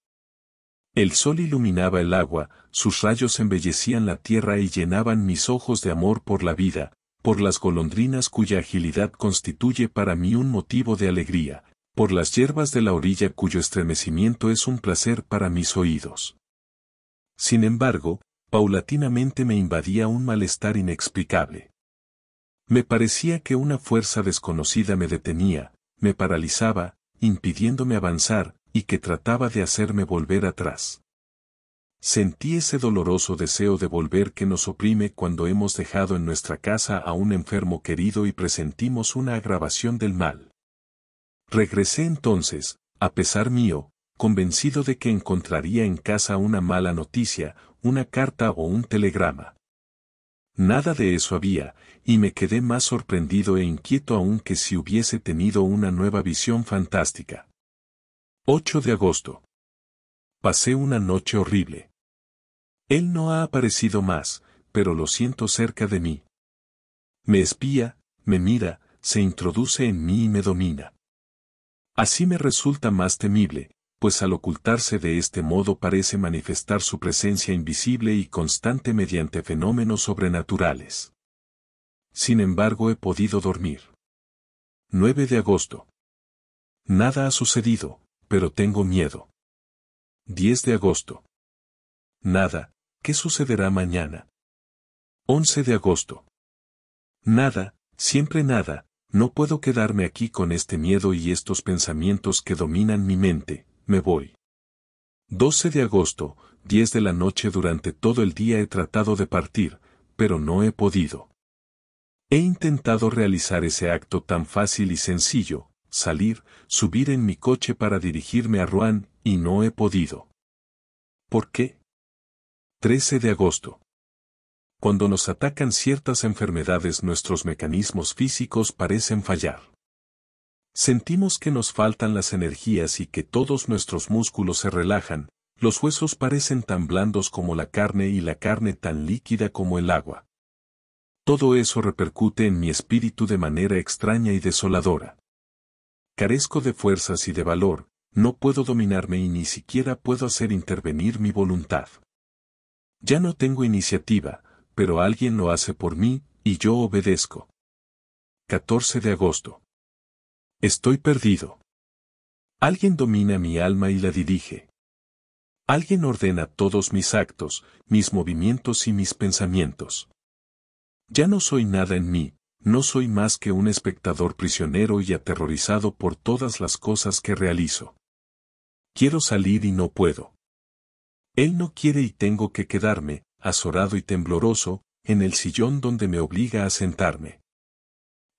El sol iluminaba el agua, sus rayos embellecían la tierra y llenaban mis ojos de amor por la vida, por las golondrinas cuya agilidad constituye para mí un motivo de alegría, por las hierbas de la orilla cuyo estremecimiento es un placer para mis oídos. Sin embargo, paulatinamente me invadía un malestar inexplicable. Me parecía que una fuerza desconocida me detenía, me paralizaba, impidiéndome avanzar, y que trataba de hacerme volver atrás. Sentí ese doloroso deseo de volver que nos oprime cuando hemos dejado en nuestra casa a un enfermo querido y presentimos una agravación del mal. Regresé entonces, a pesar mío, convencido de que encontraría en casa una mala noticia, una carta o un telegrama. Nada de eso había, y me quedé más sorprendido e inquieto aún que si hubiese tenido una nueva visión fantástica. 8 de agosto. Pasé una noche horrible. Él no ha aparecido más, pero lo siento cerca de mí. Me espía, me mira, se introduce en mí y me domina. Así me resulta más temible, pues al ocultarse de este modo parece manifestar su presencia invisible y constante mediante fenómenos sobrenaturales. Sin embargo he podido dormir. 9 de agosto. Nada ha sucedido, pero tengo miedo. 10 de agosto. Nada, ¿qué sucederá mañana? 11 de agosto. Nada, siempre nada, no puedo quedarme aquí con este miedo y estos pensamientos que dominan mi mente, me voy. 12 de agosto, 10 de la noche durante todo el día he tratado de partir, pero no he podido. He intentado realizar ese acto tan fácil y sencillo, salir, subir en mi coche para dirigirme a Rouen, y no he podido. ¿Por qué? 13 de agosto cuando nos atacan ciertas enfermedades nuestros mecanismos físicos parecen fallar. Sentimos que nos faltan las energías y que todos nuestros músculos se relajan, los huesos parecen tan blandos como la carne y la carne tan líquida como el agua. Todo eso repercute en mi espíritu de manera extraña y desoladora. Carezco de fuerzas y de valor, no puedo dominarme y ni siquiera puedo hacer intervenir mi voluntad. Ya no tengo iniciativa, pero alguien lo hace por mí, y yo obedezco. 14 de agosto. Estoy perdido. Alguien domina mi alma y la dirige. Alguien ordena todos mis actos, mis movimientos y mis pensamientos. Ya no soy nada en mí, no soy más que un espectador prisionero y aterrorizado por todas las cosas que realizo. Quiero salir y no puedo. Él no quiere y tengo que quedarme, azorado y tembloroso, en el sillón donde me obliga a sentarme.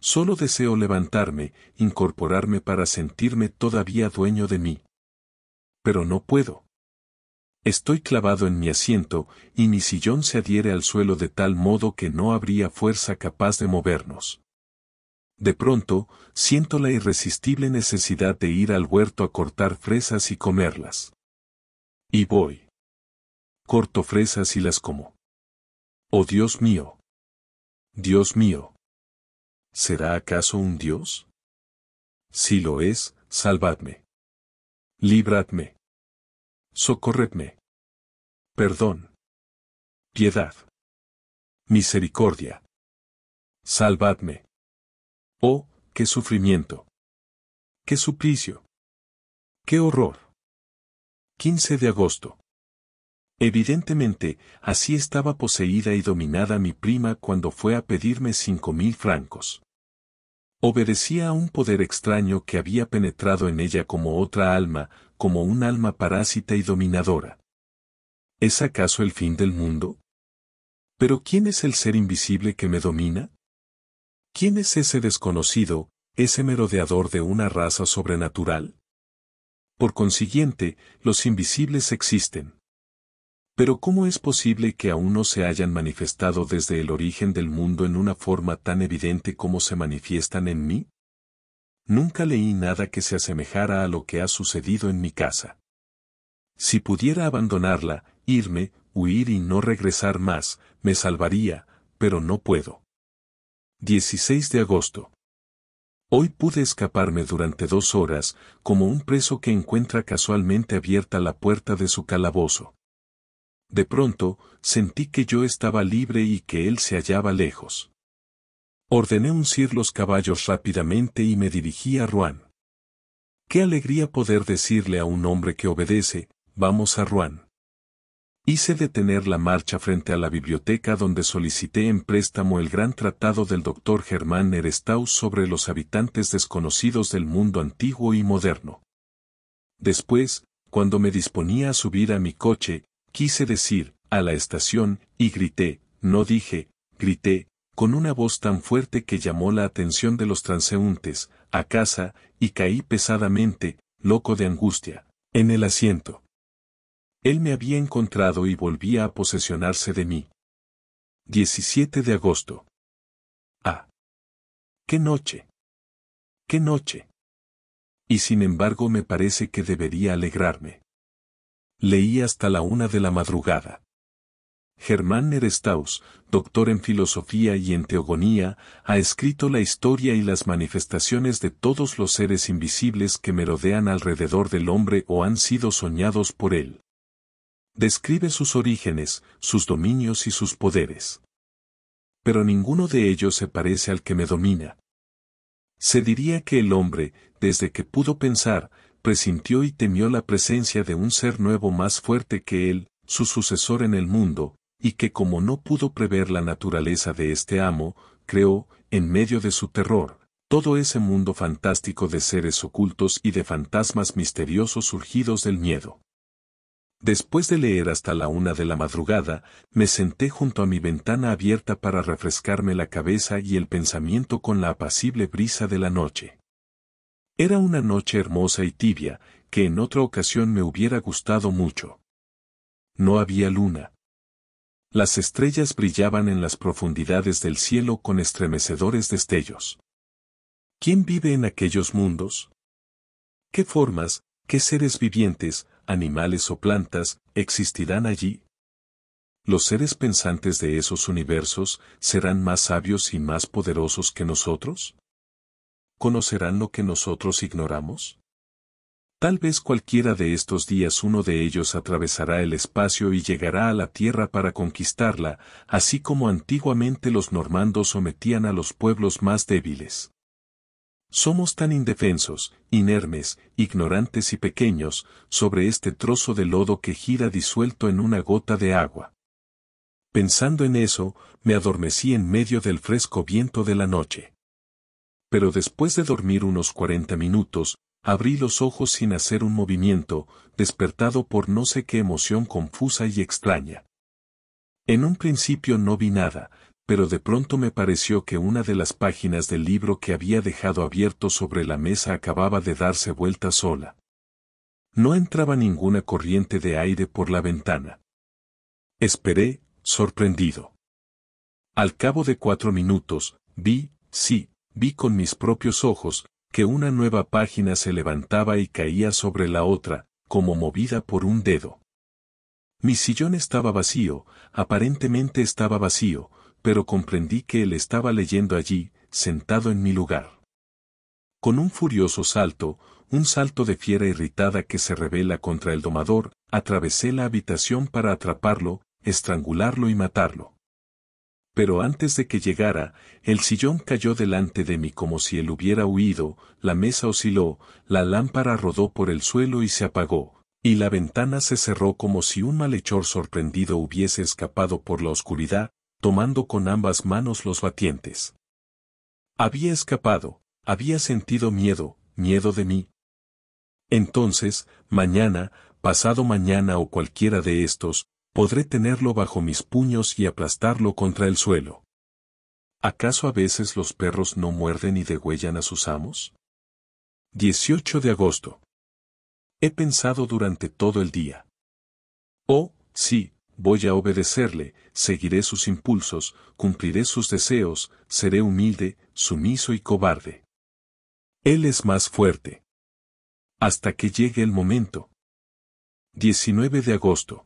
Solo deseo levantarme, incorporarme para sentirme todavía dueño de mí. Pero no puedo. Estoy clavado en mi asiento, y mi sillón se adhiere al suelo de tal modo que no habría fuerza capaz de movernos. De pronto, siento la irresistible necesidad de ir al huerto a cortar fresas y comerlas. Y voy corto fresas y las como. Oh Dios mío. Dios mío. ¿Será acaso un Dios? Si lo es, salvadme. Libradme. Socorredme. Perdón. Piedad. Misericordia. Salvadme. Oh, qué sufrimiento. Qué suplicio. Qué horror. 15 de agosto. Evidentemente, así estaba poseída y dominada mi prima cuando fue a pedirme cinco mil francos. Obedecía a un poder extraño que había penetrado en ella como otra alma, como un alma parásita y dominadora. ¿Es acaso el fin del mundo? ¿Pero quién es el ser invisible que me domina? ¿Quién es ese desconocido, ese merodeador de una raza sobrenatural? Por consiguiente, los invisibles existen. Pero ¿cómo es posible que aún no se hayan manifestado desde el origen del mundo en una forma tan evidente como se manifiestan en mí? Nunca leí nada que se asemejara a lo que ha sucedido en mi casa. Si pudiera abandonarla, irme, huir y no regresar más, me salvaría, pero no puedo. 16 de agosto. Hoy pude escaparme durante dos horas, como un preso que encuentra casualmente abierta la puerta de su calabozo. De pronto, sentí que yo estaba libre y que él se hallaba lejos. Ordené uncir los caballos rápidamente y me dirigí a Rouen. Qué alegría poder decirle a un hombre que obedece, vamos a Rouen. Hice detener la marcha frente a la biblioteca donde solicité en préstamo el gran tratado del doctor Germán Erestaus sobre los habitantes desconocidos del mundo antiguo y moderno. Después, cuando me disponía a subir a mi coche, Quise decir, a la estación, y grité, no dije, grité, con una voz tan fuerte que llamó la atención de los transeúntes, a casa, y caí pesadamente, loco de angustia, en el asiento. Él me había encontrado y volvía a posesionarse de mí. 17 de agosto. Ah. ¡Qué noche! ¡Qué noche! Y sin embargo me parece que debería alegrarme. Leí hasta la una de la madrugada. Germán Nerestaus, doctor en filosofía y en teogonía, ha escrito la historia y las manifestaciones de todos los seres invisibles que merodean alrededor del hombre o han sido soñados por él. Describe sus orígenes, sus dominios y sus poderes. Pero ninguno de ellos se parece al que me domina. Se diría que el hombre, desde que pudo pensar, presintió y temió la presencia de un ser nuevo más fuerte que él, su sucesor en el mundo, y que como no pudo prever la naturaleza de este amo, creó, en medio de su terror, todo ese mundo fantástico de seres ocultos y de fantasmas misteriosos surgidos del miedo. Después de leer hasta la una de la madrugada, me senté junto a mi ventana abierta para refrescarme la cabeza y el pensamiento con la apacible brisa de la noche. Era una noche hermosa y tibia, que en otra ocasión me hubiera gustado mucho. No había luna. Las estrellas brillaban en las profundidades del cielo con estremecedores destellos. ¿Quién vive en aquellos mundos? ¿Qué formas, qué seres vivientes, animales o plantas, existirán allí? Los seres pensantes de esos universos serán más sabios y más poderosos que nosotros? ¿conocerán lo que nosotros ignoramos? Tal vez cualquiera de estos días uno de ellos atravesará el espacio y llegará a la tierra para conquistarla, así como antiguamente los normandos sometían a los pueblos más débiles. Somos tan indefensos, inermes, ignorantes y pequeños, sobre este trozo de lodo que gira disuelto en una gota de agua. Pensando en eso, me adormecí en medio del fresco viento de la noche pero después de dormir unos 40 minutos, abrí los ojos sin hacer un movimiento, despertado por no sé qué emoción confusa y extraña. En un principio no vi nada, pero de pronto me pareció que una de las páginas del libro que había dejado abierto sobre la mesa acababa de darse vuelta sola. No entraba ninguna corriente de aire por la ventana. Esperé, sorprendido. Al cabo de cuatro minutos, vi, sí, vi con mis propios ojos, que una nueva página se levantaba y caía sobre la otra, como movida por un dedo. Mi sillón estaba vacío, aparentemente estaba vacío, pero comprendí que él estaba leyendo allí, sentado en mi lugar. Con un furioso salto, un salto de fiera irritada que se revela contra el domador, atravesé la habitación para atraparlo, estrangularlo y matarlo. Pero antes de que llegara, el sillón cayó delante de mí como si él hubiera huido, la mesa osciló, la lámpara rodó por el suelo y se apagó, y la ventana se cerró como si un malhechor sorprendido hubiese escapado por la oscuridad, tomando con ambas manos los batientes. Había escapado, había sentido miedo, miedo de mí. Entonces, mañana, pasado mañana o cualquiera de estos, podré tenerlo bajo mis puños y aplastarlo contra el suelo. ¿Acaso a veces los perros no muerden y degüellan a sus amos? 18 de agosto. He pensado durante todo el día. Oh, sí, voy a obedecerle, seguiré sus impulsos, cumpliré sus deseos, seré humilde, sumiso y cobarde. Él es más fuerte. Hasta que llegue el momento. 19 de agosto.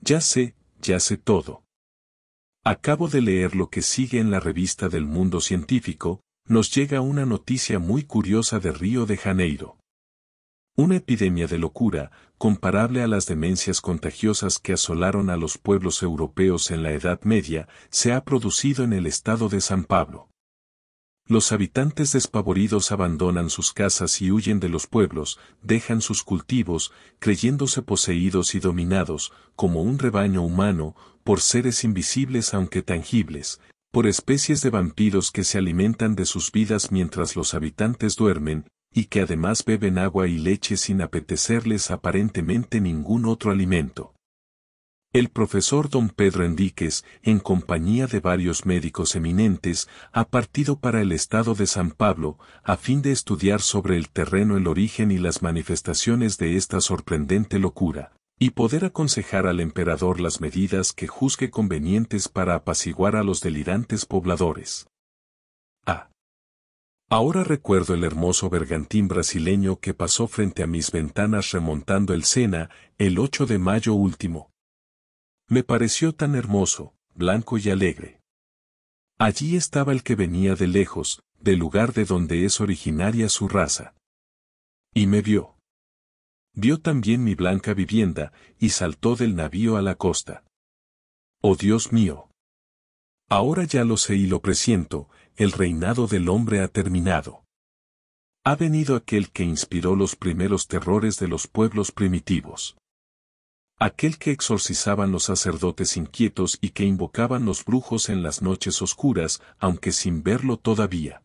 Ya sé, ya sé todo. Acabo de leer lo que sigue en la revista del mundo científico, nos llega una noticia muy curiosa de Río de Janeiro. Una epidemia de locura, comparable a las demencias contagiosas que asolaron a los pueblos europeos en la Edad Media, se ha producido en el estado de San Pablo. Los habitantes despavoridos abandonan sus casas y huyen de los pueblos, dejan sus cultivos, creyéndose poseídos y dominados, como un rebaño humano, por seres invisibles aunque tangibles, por especies de vampiros que se alimentan de sus vidas mientras los habitantes duermen, y que además beben agua y leche sin apetecerles aparentemente ningún otro alimento. El profesor don Pedro Enríquez, en compañía de varios médicos eminentes, ha partido para el estado de San Pablo, a fin de estudiar sobre el terreno el origen y las manifestaciones de esta sorprendente locura, y poder aconsejar al emperador las medidas que juzgue convenientes para apaciguar a los delirantes pobladores. A. Ahora recuerdo el hermoso bergantín brasileño que pasó frente a mis ventanas remontando el Sena el 8 de mayo último, me pareció tan hermoso, blanco y alegre. Allí estaba el que venía de lejos, del lugar de donde es originaria su raza. Y me vio. Vio también mi blanca vivienda, y saltó del navío a la costa. Oh Dios mío. Ahora ya lo sé y lo presiento, el reinado del hombre ha terminado. Ha venido aquel que inspiró los primeros terrores de los pueblos primitivos aquel que exorcizaban los sacerdotes inquietos y que invocaban los brujos en las noches oscuras, aunque sin verlo todavía.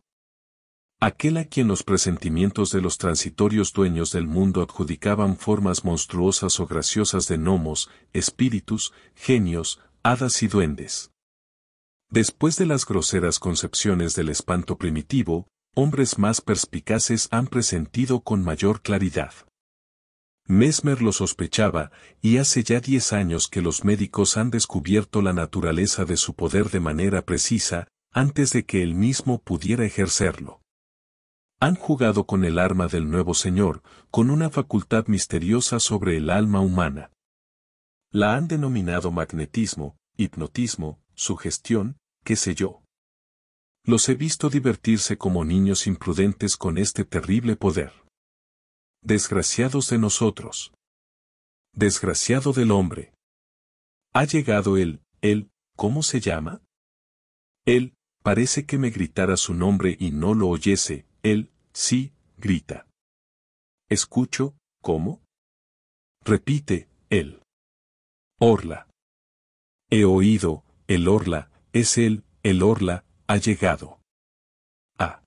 Aquel a quien los presentimientos de los transitorios dueños del mundo adjudicaban formas monstruosas o graciosas de gnomos, espíritus, genios, hadas y duendes. Después de las groseras concepciones del espanto primitivo, hombres más perspicaces han presentido con mayor claridad Mesmer lo sospechaba, y hace ya diez años que los médicos han descubierto la naturaleza de su poder de manera precisa, antes de que él mismo pudiera ejercerlo. Han jugado con el arma del nuevo Señor, con una facultad misteriosa sobre el alma humana. La han denominado magnetismo, hipnotismo, sugestión, qué sé yo. Los he visto divertirse como niños imprudentes con este terrible poder. Desgraciados de nosotros. Desgraciado del hombre. Ha llegado él, él, ¿cómo se llama? Él, parece que me gritara su nombre y no lo oyese, él, sí, grita. Escucho, ¿cómo? Repite, él. Orla. He oído, el orla, es él, el orla, ha llegado. Ah.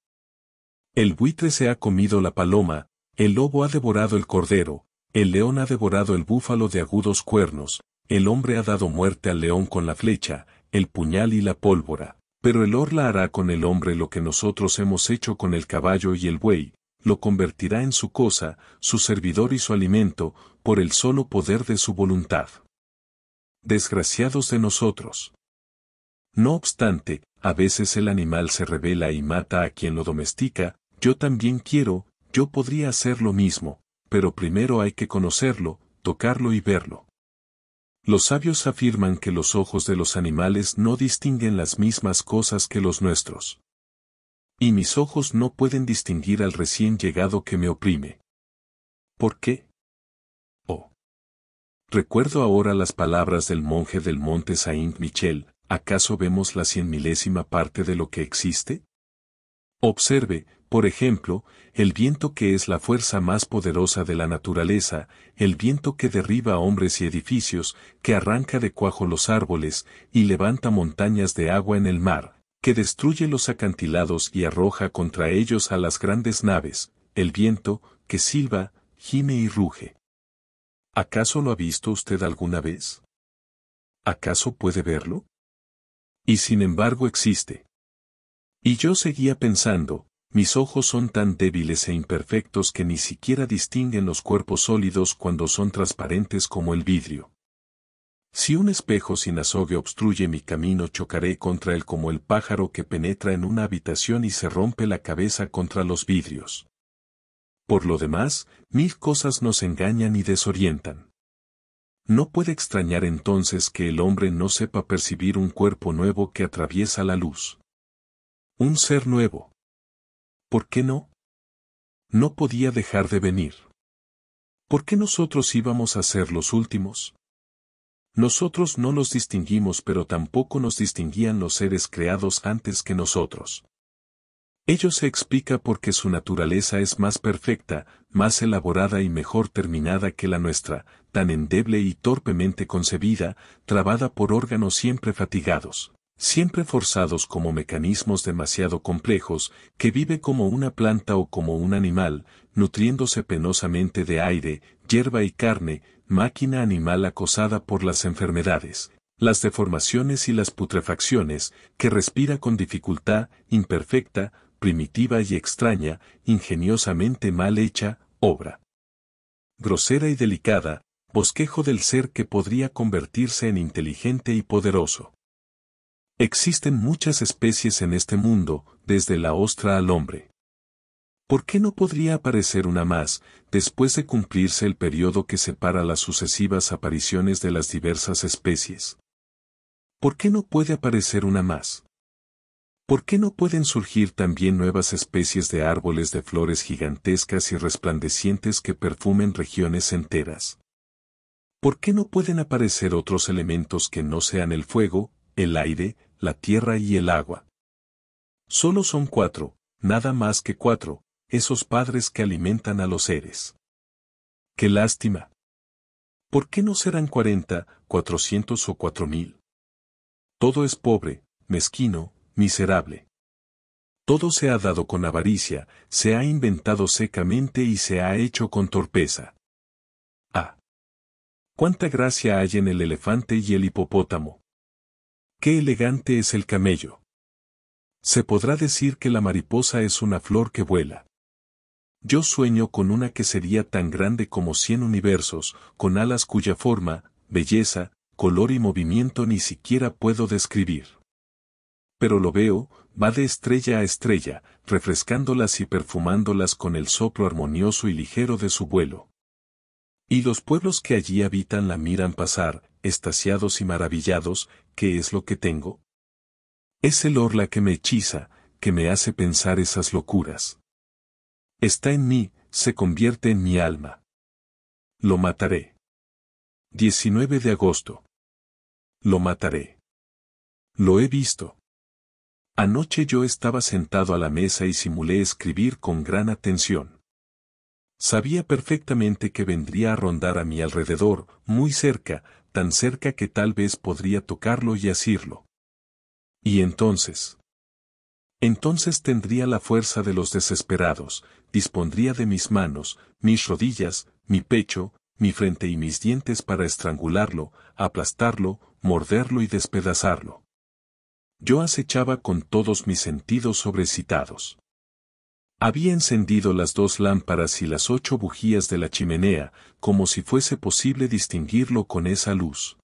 El buitre se ha comido la paloma, el lobo ha devorado el cordero, el león ha devorado el búfalo de agudos cuernos, el hombre ha dado muerte al león con la flecha, el puñal y la pólvora, pero el orla hará con el hombre lo que nosotros hemos hecho con el caballo y el buey, lo convertirá en su cosa, su servidor y su alimento, por el solo poder de su voluntad. Desgraciados de nosotros. No obstante, a veces el animal se revela y mata a quien lo domestica, yo también quiero, yo podría hacer lo mismo, pero primero hay que conocerlo, tocarlo y verlo. Los sabios afirman que los ojos de los animales no distinguen las mismas cosas que los nuestros. Y mis ojos no pueden distinguir al recién llegado que me oprime. ¿Por qué? Oh. Recuerdo ahora las palabras del monje del monte Saint Michel, ¿acaso vemos la cien milésima parte de lo que existe? Observe, por ejemplo, el viento que es la fuerza más poderosa de la naturaleza, el viento que derriba hombres y edificios, que arranca de cuajo los árboles y levanta montañas de agua en el mar, que destruye los acantilados y arroja contra ellos a las grandes naves, el viento, que silba, gime y ruge. ¿Acaso lo ha visto usted alguna vez? ¿Acaso puede verlo? Y sin embargo existe. Y yo seguía pensando, mis ojos son tan débiles e imperfectos que ni siquiera distinguen los cuerpos sólidos cuando son transparentes como el vidrio. Si un espejo sin azogue obstruye mi camino chocaré contra él como el pájaro que penetra en una habitación y se rompe la cabeza contra los vidrios. Por lo demás, mil cosas nos engañan y desorientan. No puede extrañar entonces que el hombre no sepa percibir un cuerpo nuevo que atraviesa la luz. Un ser nuevo, ¿Por qué no? No podía dejar de venir. ¿Por qué nosotros íbamos a ser los últimos? Nosotros no nos distinguimos pero tampoco nos distinguían los seres creados antes que nosotros. Ello se explica porque su naturaleza es más perfecta, más elaborada y mejor terminada que la nuestra, tan endeble y torpemente concebida, trabada por órganos siempre fatigados siempre forzados como mecanismos demasiado complejos, que vive como una planta o como un animal, nutriéndose penosamente de aire, hierba y carne, máquina animal acosada por las enfermedades, las deformaciones y las putrefacciones, que respira con dificultad, imperfecta, primitiva y extraña, ingeniosamente mal hecha, obra. Grosera y delicada, bosquejo del ser que podría convertirse en inteligente y poderoso. Existen muchas especies en este mundo, desde la ostra al hombre. ¿Por qué no podría aparecer una más, después de cumplirse el periodo que separa las sucesivas apariciones de las diversas especies? ¿Por qué no puede aparecer una más? ¿Por qué no pueden surgir también nuevas especies de árboles de flores gigantescas y resplandecientes que perfumen regiones enteras? ¿Por qué no pueden aparecer otros elementos que no sean el fuego, el aire, la tierra y el agua. Solo son cuatro, nada más que cuatro, esos padres que alimentan a los seres. ¡Qué lástima! ¿Por qué no serán cuarenta, cuatrocientos o cuatro mil? Todo es pobre, mezquino, miserable. Todo se ha dado con avaricia, se ha inventado secamente y se ha hecho con torpeza. Ah. ¿Cuánta gracia hay en el elefante y el hipopótamo? ¡Qué elegante es el camello! Se podrá decir que la mariposa es una flor que vuela. Yo sueño con una que sería tan grande como cien universos, con alas cuya forma, belleza, color y movimiento ni siquiera puedo describir. Pero lo veo, va de estrella a estrella, refrescándolas y perfumándolas con el soplo armonioso y ligero de su vuelo. Y los pueblos que allí habitan la miran pasar, estasiados y maravillados, ¿qué es lo que tengo? Es el orla que me hechiza, que me hace pensar esas locuras. Está en mí, se convierte en mi alma. Lo mataré. 19 de agosto. Lo mataré. Lo he visto. Anoche yo estaba sentado a la mesa y simulé escribir con gran atención. Sabía perfectamente que vendría a rondar a mi alrededor, muy cerca, tan cerca que tal vez podría tocarlo y asirlo. Y entonces. Entonces tendría la fuerza de los desesperados, dispondría de mis manos, mis rodillas, mi pecho, mi frente y mis dientes para estrangularlo, aplastarlo, morderlo y despedazarlo. Yo acechaba con todos mis sentidos sobrecitados. Había encendido las dos lámparas y las ocho bujías de la chimenea, como si fuese posible distinguirlo con esa luz.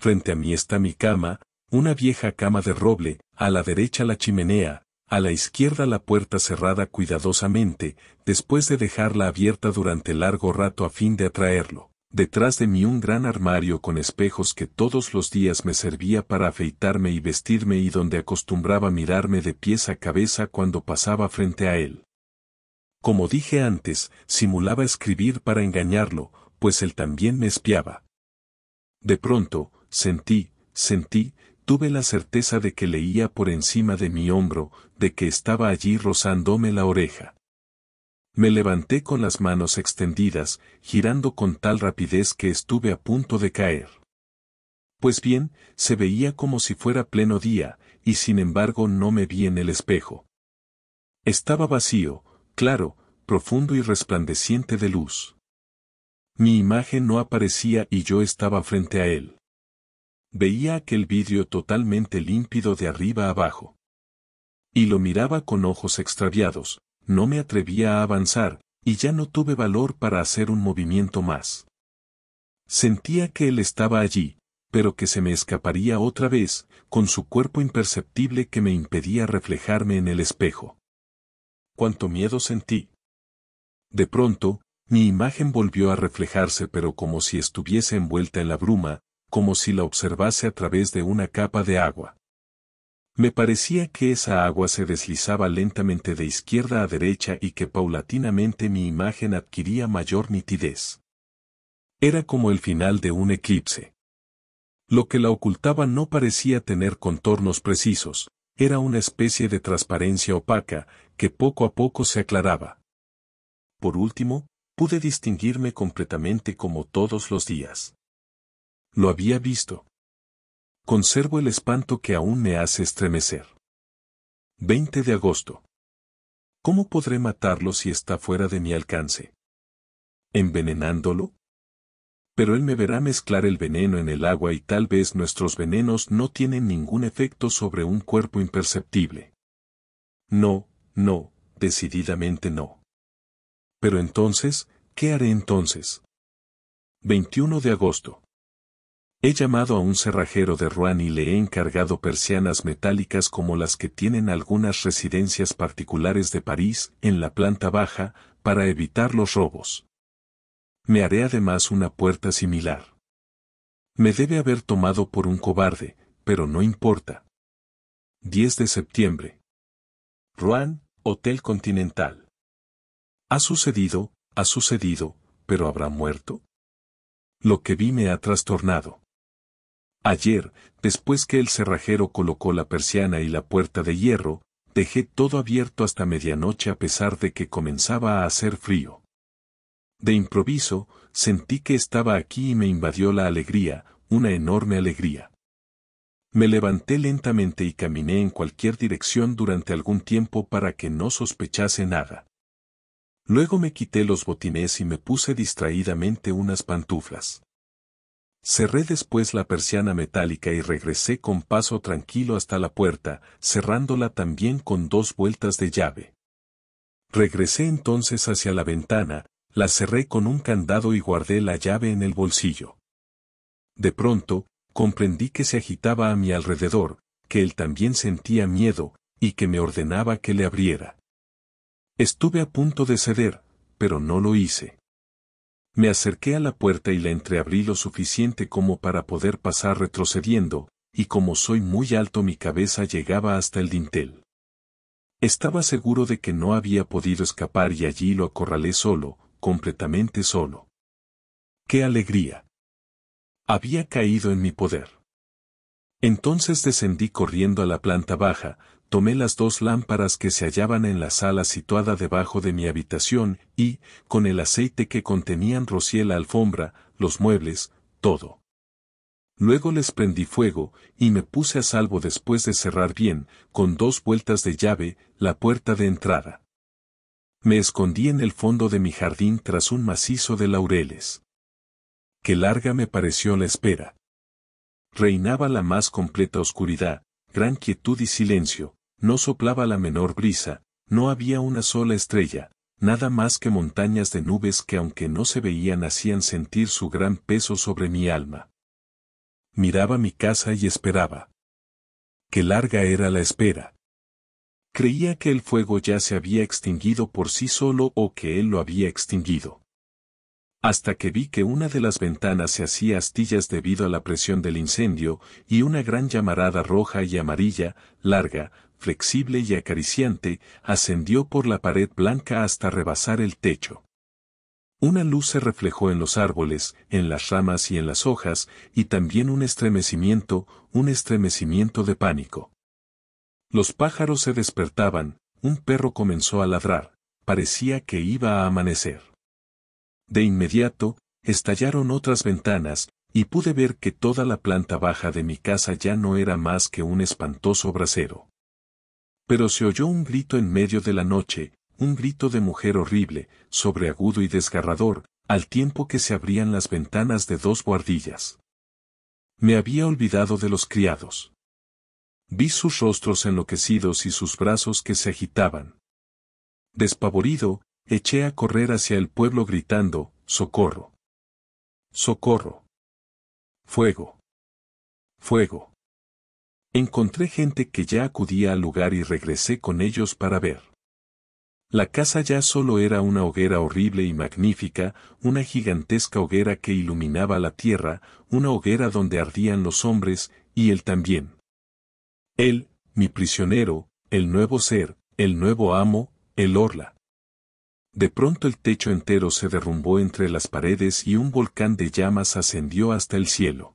Frente a mí está mi cama, una vieja cama de roble, a la derecha la chimenea, a la izquierda la puerta cerrada cuidadosamente, después de dejarla abierta durante largo rato a fin de atraerlo detrás de mí un gran armario con espejos que todos los días me servía para afeitarme y vestirme y donde acostumbraba mirarme de pies a cabeza cuando pasaba frente a él. Como dije antes, simulaba escribir para engañarlo, pues él también me espiaba. De pronto, sentí, sentí, tuve la certeza de que leía por encima de mi hombro, de que estaba allí rozándome la oreja. Me levanté con las manos extendidas, girando con tal rapidez que estuve a punto de caer. Pues bien, se veía como si fuera pleno día, y sin embargo no me vi en el espejo. Estaba vacío, claro, profundo y resplandeciente de luz. Mi imagen no aparecía y yo estaba frente a él. Veía aquel vidrio totalmente límpido de arriba abajo. Y lo miraba con ojos extraviados, no me atrevía a avanzar, y ya no tuve valor para hacer un movimiento más. Sentía que él estaba allí, pero que se me escaparía otra vez, con su cuerpo imperceptible que me impedía reflejarme en el espejo. Cuánto miedo sentí. De pronto, mi imagen volvió a reflejarse pero como si estuviese envuelta en la bruma, como si la observase a través de una capa de agua. Me parecía que esa agua se deslizaba lentamente de izquierda a derecha y que paulatinamente mi imagen adquiría mayor nitidez. Era como el final de un eclipse. Lo que la ocultaba no parecía tener contornos precisos, era una especie de transparencia opaca que poco a poco se aclaraba. Por último, pude distinguirme completamente como todos los días. Lo había visto, Conservo el espanto que aún me hace estremecer. 20 de agosto. ¿Cómo podré matarlo si está fuera de mi alcance? ¿Envenenándolo? Pero él me verá mezclar el veneno en el agua y tal vez nuestros venenos no tienen ningún efecto sobre un cuerpo imperceptible. No, no, decididamente no. Pero entonces, ¿qué haré entonces? 21 de agosto. He llamado a un cerrajero de Rouen y le he encargado persianas metálicas como las que tienen algunas residencias particulares de París, en la planta baja, para evitar los robos. Me haré además una puerta similar. Me debe haber tomado por un cobarde, pero no importa. 10 de septiembre. Rouen, Hotel Continental. Ha sucedido, ha sucedido, pero habrá muerto. Lo que vi me ha trastornado. Ayer, después que el cerrajero colocó la persiana y la puerta de hierro, dejé todo abierto hasta medianoche a pesar de que comenzaba a hacer frío. De improviso, sentí que estaba aquí y me invadió la alegría, una enorme alegría. Me levanté lentamente y caminé en cualquier dirección durante algún tiempo para que no sospechase nada. Luego me quité los botines y me puse distraídamente unas pantuflas. Cerré después la persiana metálica y regresé con paso tranquilo hasta la puerta, cerrándola también con dos vueltas de llave. Regresé entonces hacia la ventana, la cerré con un candado y guardé la llave en el bolsillo. De pronto, comprendí que se agitaba a mi alrededor, que él también sentía miedo, y que me ordenaba que le abriera. Estuve a punto de ceder, pero no lo hice. Me acerqué a la puerta y la entreabrí lo suficiente como para poder pasar retrocediendo, y como soy muy alto mi cabeza llegaba hasta el dintel. Estaba seguro de que no había podido escapar y allí lo acorralé solo, completamente solo. ¡Qué alegría! Había caído en mi poder. Entonces descendí corriendo a la planta baja, tomé las dos lámparas que se hallaban en la sala situada debajo de mi habitación, y, con el aceite que contenían rocié la alfombra, los muebles, todo. Luego les prendí fuego, y me puse a salvo después de cerrar bien, con dos vueltas de llave, la puerta de entrada. Me escondí en el fondo de mi jardín tras un macizo de laureles. Qué larga me pareció la espera. Reinaba la más completa oscuridad, gran quietud y silencio, no soplaba la menor brisa, no había una sola estrella, nada más que montañas de nubes que aunque no se veían hacían sentir su gran peso sobre mi alma. Miraba mi casa y esperaba. Qué larga era la espera. Creía que el fuego ya se había extinguido por sí solo o que él lo había extinguido. Hasta que vi que una de las ventanas se hacía astillas debido a la presión del incendio, y una gran llamarada roja y amarilla, larga, flexible y acariciante, ascendió por la pared blanca hasta rebasar el techo. Una luz se reflejó en los árboles, en las ramas y en las hojas, y también un estremecimiento, un estremecimiento de pánico. Los pájaros se despertaban, un perro comenzó a ladrar, parecía que iba a amanecer. De inmediato, estallaron otras ventanas, y pude ver que toda la planta baja de mi casa ya no era más que un espantoso brasero. Pero se oyó un grito en medio de la noche, un grito de mujer horrible, sobreagudo y desgarrador, al tiempo que se abrían las ventanas de dos guardillas. Me había olvidado de los criados. Vi sus rostros enloquecidos y sus brazos que se agitaban. Despavorido, eché a correr hacia el pueblo gritando, ¡Socorro! ¡Socorro! ¡Fuego! ¡Fuego! Encontré gente que ya acudía al lugar y regresé con ellos para ver. La casa ya solo era una hoguera horrible y magnífica, una gigantesca hoguera que iluminaba la tierra, una hoguera donde ardían los hombres, y él también. Él, mi prisionero, el nuevo ser, el nuevo amo, el orla. De pronto el techo entero se derrumbó entre las paredes y un volcán de llamas ascendió hasta el cielo.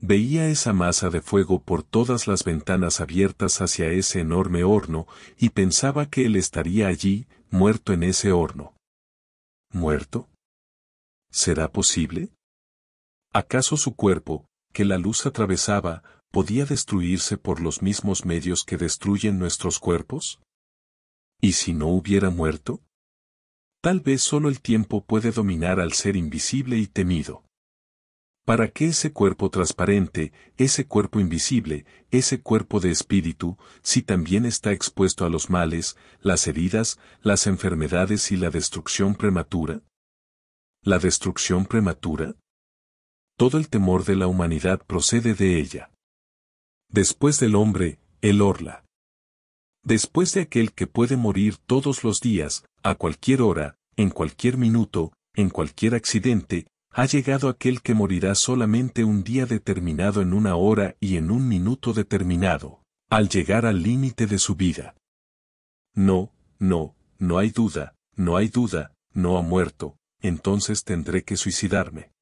Veía esa masa de fuego por todas las ventanas abiertas hacia ese enorme horno, y pensaba que él estaría allí, muerto en ese horno. ¿Muerto? ¿Será posible? ¿Acaso su cuerpo, que la luz atravesaba, podía destruirse por los mismos medios que destruyen nuestros cuerpos? ¿Y si no hubiera muerto? Tal vez solo el tiempo puede dominar al ser invisible y temido para qué ese cuerpo transparente, ese cuerpo invisible, ese cuerpo de espíritu, si también está expuesto a los males, las heridas, las enfermedades y la destrucción prematura? ¿La destrucción prematura? Todo el temor de la humanidad procede de ella. Después del hombre, el orla. Después de aquel que puede morir todos los días, a cualquier hora, en cualquier minuto, en cualquier accidente, ha llegado aquel que morirá solamente un día determinado en una hora y en un minuto determinado, al llegar al límite de su vida. No, no, no hay duda, no hay duda, no ha muerto, entonces tendré que suicidarme.